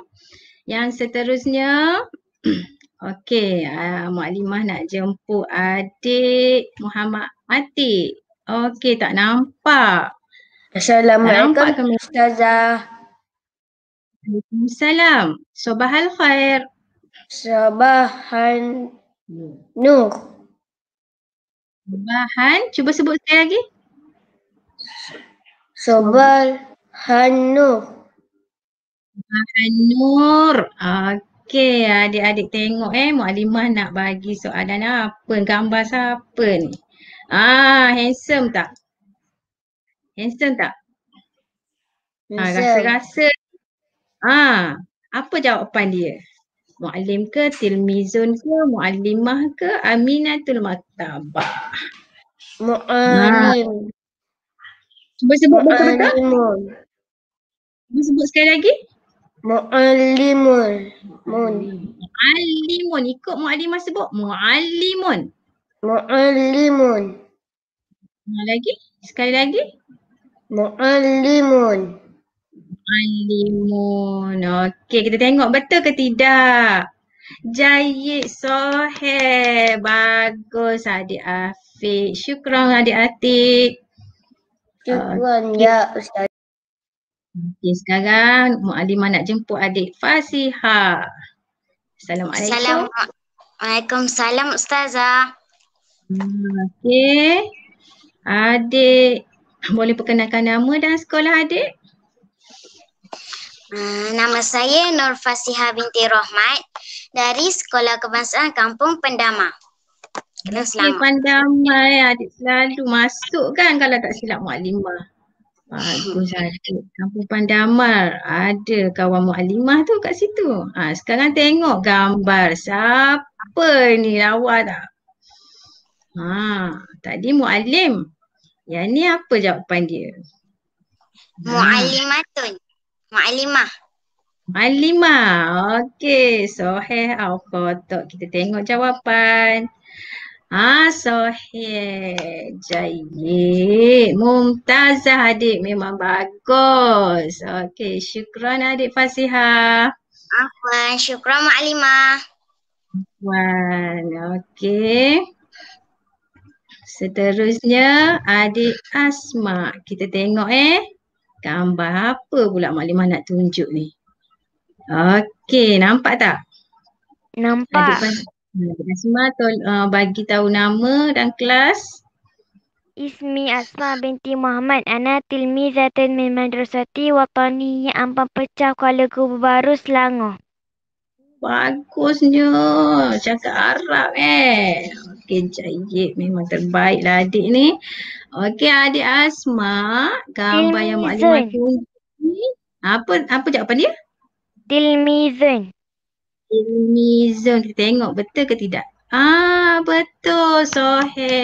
yang seterusnya. Okey, uh, Mak Limah nak jemput adik Muhammad Atik. Okey, tak nampak. Assalamualaikum Ustazah. Assalamualaikum. Sobahal khair. Sobahan Nur. Sobahan, cuba sebut sekali lagi. Sobahan Nur. Sobahan Nur. Okey, adik-adik tengok eh. Mu'alimah nak bagi soalan apa. Gambar siapa ni? Ah, handsome tak? Handsome tak? Ah, rasa-rasa. Ah, ah, apa jawapan dia? Mu'alim ke Tilmizun ke Mu'alimah ke Aminatul Maktabah? Mu'alim. Cuba sebut betul betul. Cuba sebut sekali lagi. Mu'alimun. Mu'alimun. Ikut Mu'alimah sebut. Mu'alimun. Mu'alimun lagi? Sekali lagi? Mu'allimun. Mu'allimun. Okey, kita tengok betul ke tidak? Jayid Soheh. Bagus adik Afiq. Syukran adik Atik. Syukran okay. ya Ustaz. Okey sekarang Mak nak jemput adik Fasiha. Assalamualaikum. Assalamualaikum. Waalaikumsalam Ustazah. Hmm, Okey. Adik boleh perkenalkan nama dan sekolah adik? Uh, nama saya Nur Fasiha binti Rohmat dari Sekolah Kebangsaan Kampung Pendama. Kena Okay, Pendama ya, adik selalu masuk kan kalau tak silap muallimah. Bagus hmm. adik. Kampung Pandamar ada kawan muallimah tu kat situ. Ha, sekarang tengok gambar siapa ni lawa tak? Ha, tadi mu'alim. ya ni apa jawapan dia? Ha. Mu'alimatun. Mu'alimah. Mu'alimah. Okey. Soheh al Kita tengok jawapan. Ha, soheh. Jayid. Mumtazah adik. Memang bagus. Okey. Syukran adik Fasihah. Afwan. Syukran Mu'alimah. Afwan. Okey. Seterusnya adik Asma. Kita tengok eh. Gambar apa pula Mak Limah nak tunjuk ni. Okey, nampak tak? Nampak. Adik Asma tol, uh, bagi tahu nama dan kelas. Ismi Asma binti Muhammad Ana Tilmi Zatin min Madrasati Wataniya Ampang Pecah Kuala Gubu Baru Selangor. Bagusnya. Cakap Arab eh. Okey, jayib. Memang terbaiklah adik ni. Okey, adik Asma. Gambar yang Mak Azimah tunjuk ni. Apa, apa jawapan dia? Tilmizun. Tilmizun. Kita tengok betul ke tidak? Ah, betul. Sohe.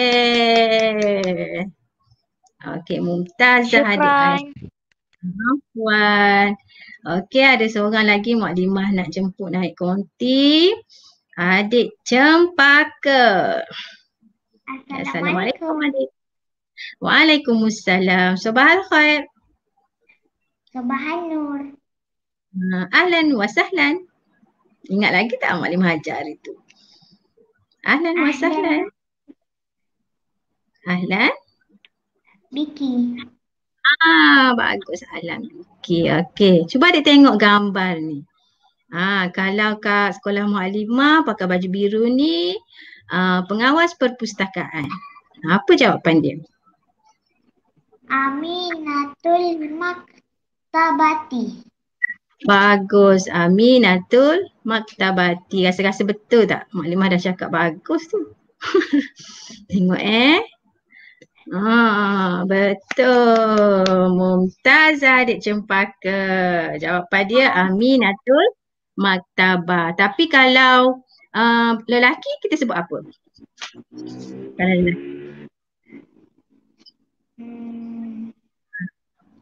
Okey, Mumtazah adik Asma. Puan. uh Okey, ada seorang lagi maklimah nak jemput naik konti. Adik Cempaka. Assalamualaikum adik. Waalaikumsalam. Sobahal khair. Sobahal nur. Ha, ahlan wa sahlan. Ingat lagi tak maklimah hajar itu? Ahlan wa sahlan. Ahlan. Biki. Ah, bagus alam. Okey, okey. Cuba dia tengok gambar ni. Ah, kalau kat sekolah Muallimah pakai baju biru ni, uh, pengawas perpustakaan. Apa jawapan dia? Aminatul Maktabati. Bagus. Aminatul Maktabati. Rasa-rasa betul tak? Maklimah dah cakap bagus tu. Tengok eh. Ah, betul. Mumtazah adik cempaka. Jawapan dia Aminatul Maktabah. Tapi kalau uh, lelaki kita sebut apa? Kalau lelaki.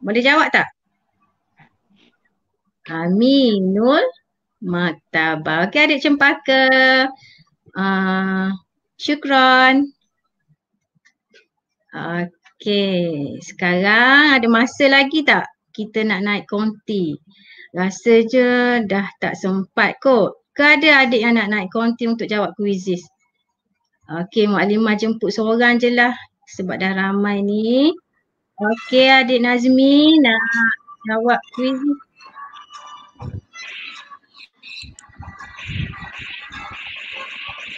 Boleh jawab tak? Aminul Maktabah. Okey adik cempaka. Uh, syukran. Syukran. Okey, sekarang ada masa lagi tak kita nak naik konti? Rasa je dah tak sempat kot. Ke ada adik yang nak naik konti untuk jawab kuisis? Okey, Mak Limah jemput seorang je lah sebab dah ramai ni. Okey, adik Nazmi nak jawab kuisis.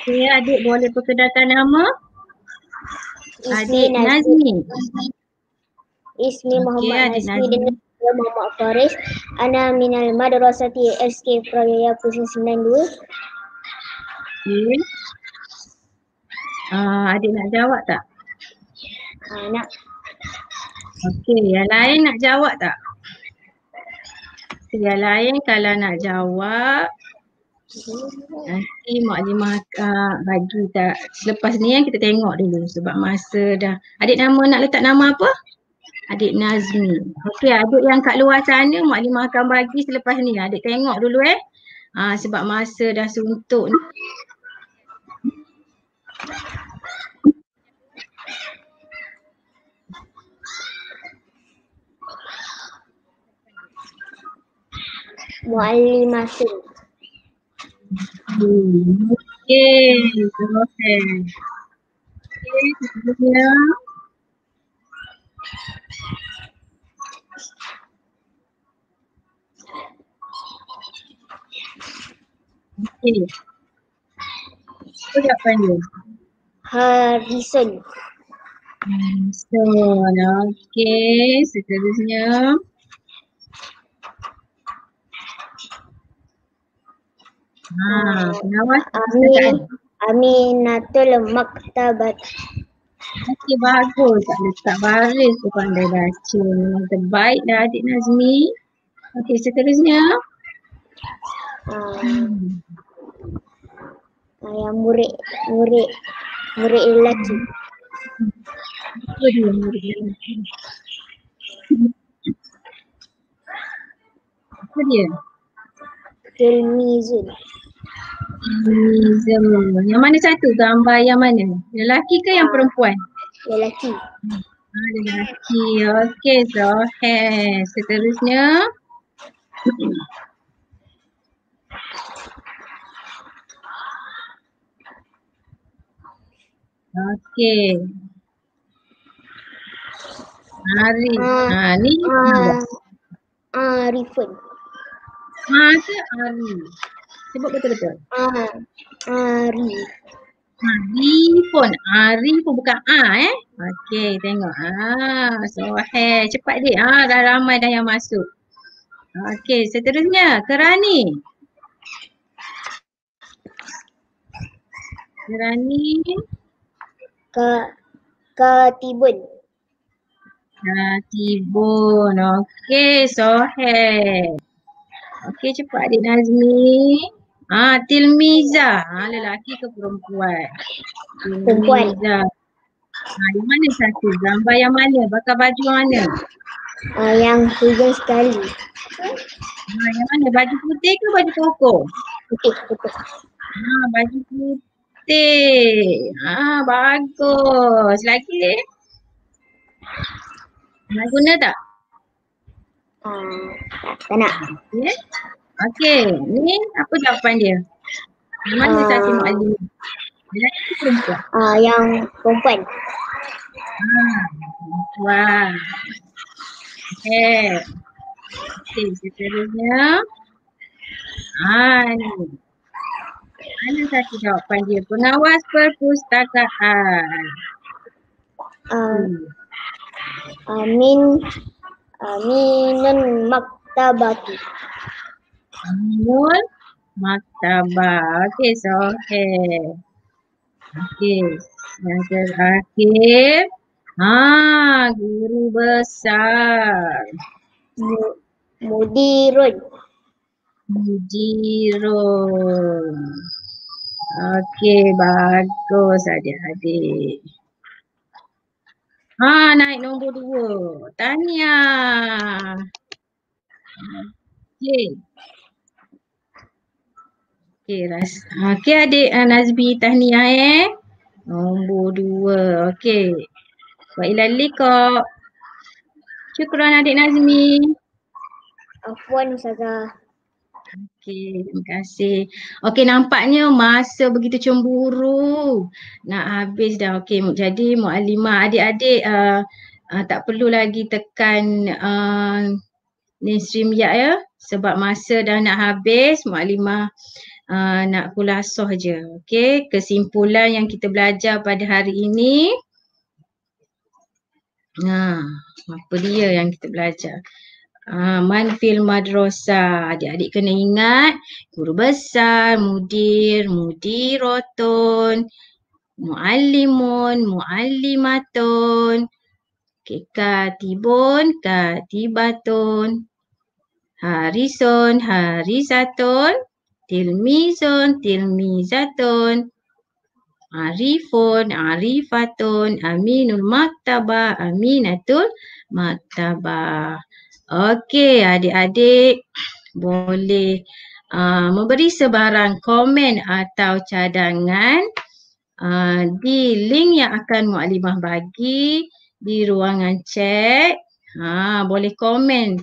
Okey, adik boleh perkenalkan nama? Adik Nazmi. Ismi Muhammad okay, Nazmi dengan saya Muhammad Faris. Ana minal madrasati SK Prajaya Pusing 92. Okay. Uh, ah, adik nak jawab tak? Uh, nak. Okey, yang lain nak jawab tak? Yang lain kalau nak jawab Nanti Mak Limah Kak bagi tak Lepas ni kan kita tengok dulu sebab masa dah Adik nama nak letak nama apa? Adik Nazmi Okey adik yang kat luar sana Mak Limah akan bagi selepas ni Adik tengok dulu eh ha, Sebab masa dah suntuk ni Muallimah Sing. Okay. Okay. Apa dia? Harrison. Harrison. Okay. Seterusnya. Okay. Nawas ah, ah, Amin. Amin natul maktabat. Okey bagus. Letak baris tu pandai baca. Terbaik dah adik Nazmi. Okey seterusnya. Uh, hmm. yang murid, murid, murid lelaki. Apa dia murid lelaki? Apa dia? Tilmizun. Hmm, yang mana satu gambar yang mana? Lelaki ke yang perempuan? Lelaki. Ah, lelaki. Okey, Zohair. Seterusnya. Okey. hari Uh, ah, ha, ah, ni. Uh, ah, Arifun. Ha, tu Ari. Ha, Sebut betul-betul. Ah, Ari. Ari pun. Ari pun bukan A eh. Okey tengok. Ah, so hey. Eh, cepat dik. Ah, dah ramai dah yang masuk. Okey seterusnya Kerani. Kerani. Ke ke Ketibun. Tibun, Okey so hey. Okey cepat dik Nazmi. Ah, Tilmiza. Ah, lelaki ke perempuan? Perempuan. Tilmiza. Ah, yang mana satu? Gambar yang mana? Bakar baju mana? Ah, yang hujan sekali. Ah, yang mana? Baju putih ke baju koko? Putih, putih. Ah, baju putih. Ah, bagus. Lagi? Nak guna tak? Ah, tak nak. Okay. Ya? Okey, ni apa jawapan dia? Mana uh, Tati Mu'ali? Lelaki ke perempuan? Uh, yang perempuan. Ah, wah. Okey. Okey, seterusnya. Ah, ni. Mana satu jawapan dia? Pengawas perpustakaan. Um, ah, hmm. amin. Ah, amin. Maktabati. Amul Maktabah. Okey, so okay, Okey. Yang terakhir. ah guru besar. Mudirun. Mudirun. Okey, bagus adik-adik. Ha, naik nombor dua. Tahniah. Okey. Okey, ras. Okey, adik uh, Nazbi tahniah eh. Nombor dua. Okey. Wa ilalika. Syukuran adik Nazmi. Afwan Ustazah. Okey, terima kasih. Okey, nampaknya masa begitu cemburu. Nak habis dah. Okey, jadi Mu'alimah adik-adik uh, uh, tak perlu lagi tekan uh, ni stream ya, ya, Sebab masa dah nak habis Mu'alimah. Alimah uh, nak kulasoh je. Okey, kesimpulan yang kita belajar pada hari ini. Nah, apa dia yang kita belajar? Uh, manfil Madrosa, Adik-adik kena ingat guru besar, mudir, mudirotun, muallimun, Muallimaton, katibun, katibatun, Harison, Harisaton tilmizun, tilmizatun, arifun, arifatun, aminul maktabah, aminatul maktabah. Okey, adik-adik boleh uh, memberi sebarang komen atau cadangan uh, di link yang akan Mu'alimah bagi di ruangan chat. Ha, boleh komen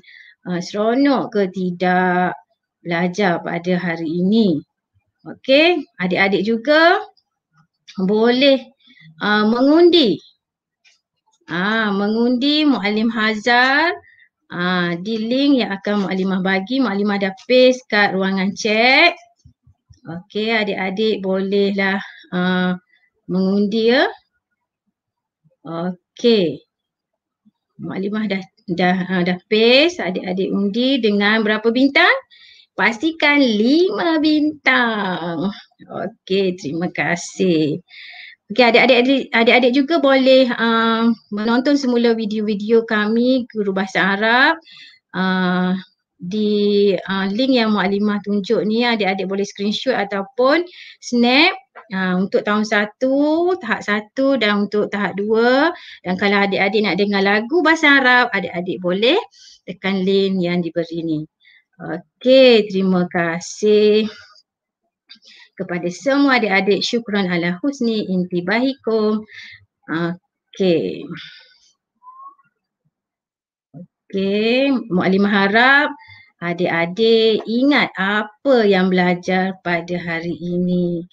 uh, seronok ke tidak belajar pada hari ini. Okey, adik-adik juga boleh uh, mengundi. Ah, mengundi Muallim Hazar ah, di link yang akan Muallimah bagi. Muallimah dah paste kat ruangan chat. Okey, adik-adik bolehlah uh, mengundi ya. Okey. Muallimah dah dah uh, dah paste adik-adik undi dengan berapa bintang? pastikan lima bintang. Okey, terima kasih. Okey, adik-adik adik-adik juga boleh uh, menonton semula video-video kami Guru Bahasa Arab uh, di uh, link yang Mu'alimah tunjuk ni adik-adik boleh screenshot ataupun snap Uh, untuk tahun satu tahap satu dan untuk tahap dua. dan kalau adik-adik nak dengar lagu bahasa Arab, adik-adik boleh tekan link yang diberi ni. Okey, terima kasih kepada semua adik-adik. Syukran ala husni intibahikum. Okey. Okey, Mu'alimah harap adik-adik ingat apa yang belajar pada hari ini.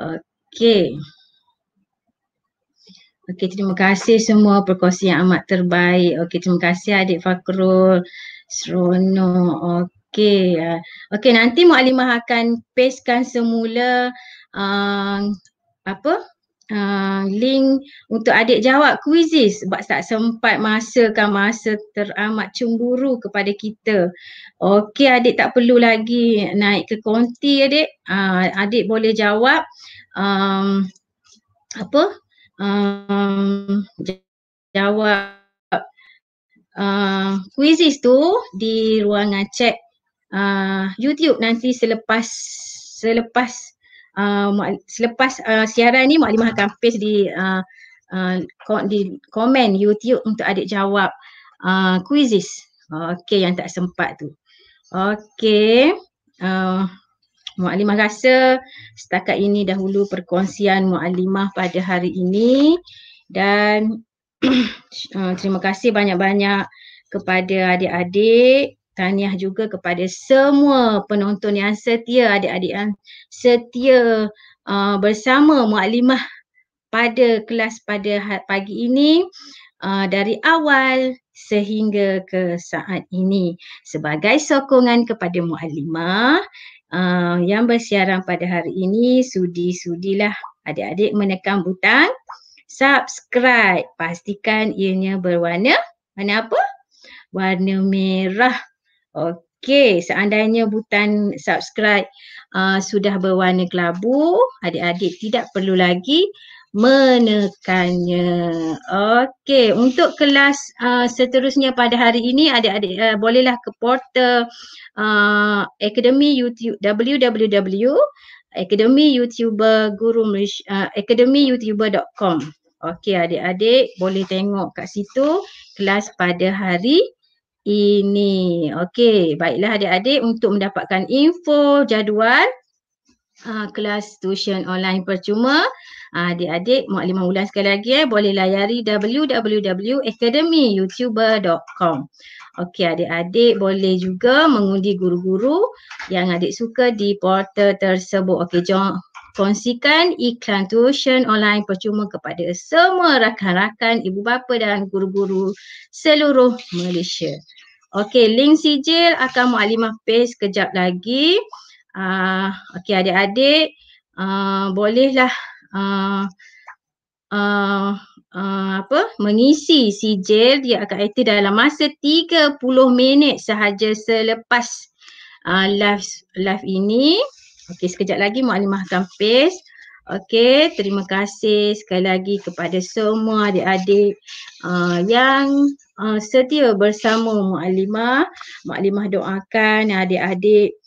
Okey. Okey, terima kasih semua perkongsian amat terbaik. Okey, terima kasih adik Fakrul. Seronok. Okay. Okey. Eh. Okey nanti Mualimah akan pastekan semula uh, apa? Uh, link untuk adik jawab kuisis sebab tak sempat masakan masa teramat cemburu kepada kita. Okey adik tak perlu lagi naik ke konti adik. Uh, adik boleh jawab um, apa? Um, jawab uh, um, kuisis tu di ruangan chat uh, YouTube nanti selepas selepas uh, selepas uh, siaran ni Mak Limah akan paste di uh, uh, di komen YouTube untuk adik jawab uh, quizzes. Okey yang tak sempat tu. Okey. Uh, Mu'alimah rasa setakat ini dahulu perkongsian Mu'alimah pada hari ini dan uh, terima kasih banyak-banyak kepada adik-adik tahniah juga kepada semua penonton yang setia adik-adik yang setia uh, bersama muallimah pada kelas pada ha-, pagi ini uh, dari awal sehingga ke saat ini sebagai sokongan kepada muallimah uh, yang bersiaran pada hari ini sudi-sudilah adik-adik menekan butang subscribe pastikan ianya berwarna warna apa warna merah Okey, seandainya butan subscribe uh, sudah berwarna kelabu, adik-adik tidak perlu lagi menekannya. Okey, untuk kelas uh, seterusnya pada hari ini adik-adik uh, bolehlah ke portal uh, Akademi YouTube www Akademi YouTuber Guru uh, Akademi YouTuber.com. Okey adik-adik boleh tengok kat situ kelas pada hari ini. Okey, baiklah adik-adik untuk mendapatkan info jadual uh, kelas tuition online percuma, adik ah, adik-adik maklumat ulang sekali lagi eh, boleh layari www.academyyoutuber.com. Okey adik-adik boleh juga mengundi guru-guru yang adik suka di portal tersebut. Okey jom kongsikan iklan tuition online percuma kepada semua rakan-rakan, ibu bapa dan guru-guru seluruh Malaysia. Okey, link sijil akan Mu'alimah paste kejap lagi. Uh, Okey, adik-adik uh, bolehlah uh, uh, uh, apa mengisi sijil dia akan aktif dalam masa 30 minit sahaja selepas uh, live live ini. Okey, sekejap lagi Mu'alimah akan paste. Okey, terima kasih sekali lagi kepada semua adik-adik uh, yang uh, setia bersama Mu'alimah. Mu'alimah doakan adik-adik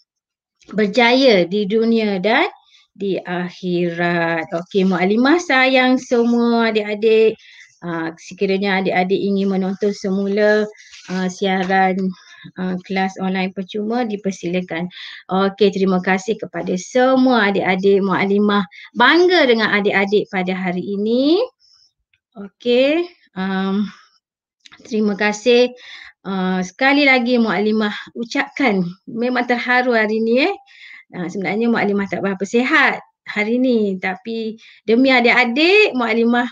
berjaya di dunia dan di akhirat. Okey, Mu'alimah sayang semua adik-adik. Uh, sekiranya adik-adik ingin menonton semula uh, siaran Uh, kelas online percuma dipersilakan. Okey, terima kasih kepada semua adik-adik mualimah Bangga dengan adik-adik pada hari ini. Okey. Um, terima kasih uh, sekali lagi mualimah ucapkan. Memang terharu hari ini eh. Uh, sebenarnya mualimah tak berapa sihat hari ini tapi demi adik-adik mualimah.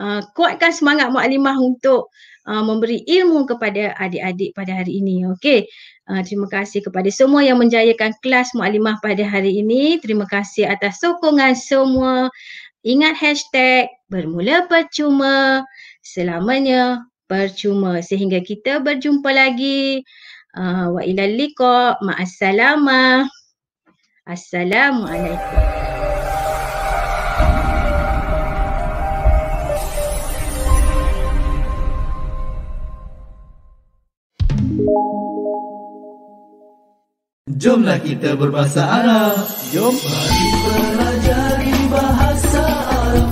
Ah, kuatkan semangat mualimah untuk uh, memberi ilmu kepada adik-adik pada hari ini. Okey. Uh, terima kasih kepada semua yang menjayakan kelas mualimah pada hari ini. Terima kasih atas sokongan semua. Ingat hashtag bermula percuma selamanya percuma sehingga kita berjumpa lagi. Uh, wa ila liqa. Ma'assalamah. Assalamualaikum. Jomlah kita berbahasa Arab. Jom mari pelajari bahasa Arab.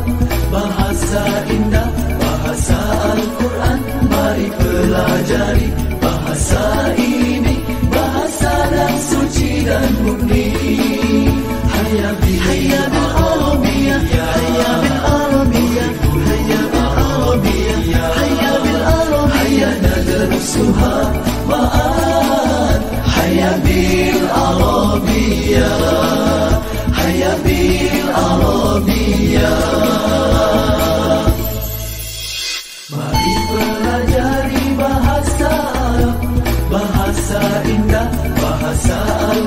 Bahasa indah, bahasa Al-Quran. Mari pelajari bahasa ini, bahasa yang suci dan murni. Hayati dunia Mari pelajari bahasa Bahasa indah, bahasa al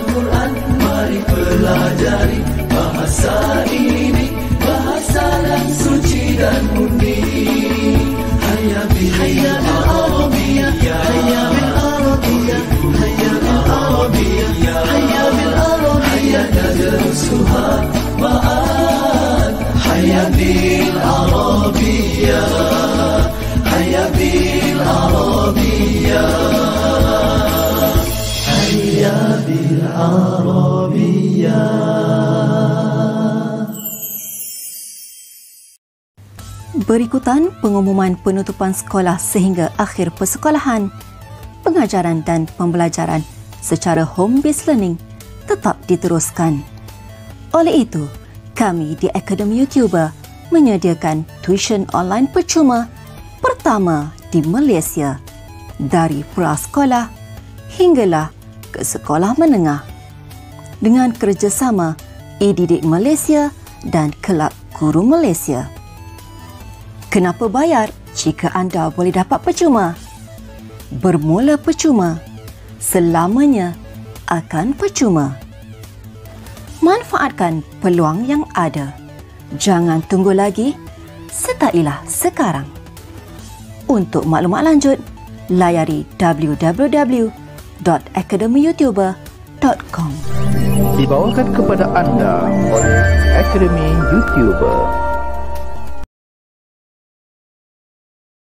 Mari pelajari bahasa ini Bahasa yang suci dan murni Hayya bil Arabiya Hayya bil Arabiya Hayya bil Arabiya Hayya bil Arabiya Hayya bil Arabiya Berikutan pengumuman penutupan sekolah sehingga akhir persekolahan. Pengajaran dan pembelajaran secara home-based learning tetap diteruskan. Oleh itu, kami di Akademi YouTuber menyediakan tuition online percuma pertama di Malaysia dari prasekolah hinggalah ke sekolah menengah dengan kerjasama eDidik Malaysia dan Kelab Guru Malaysia. Kenapa bayar jika anda boleh dapat percuma? Bermula percuma, selamanya akan percuma manfaatkan peluang yang ada. Jangan tunggu lagi, Setailah sekarang. Untuk maklumat lanjut, layari www.academyyoutuber.com Dibawakan kepada anda oleh Academy Youtuber.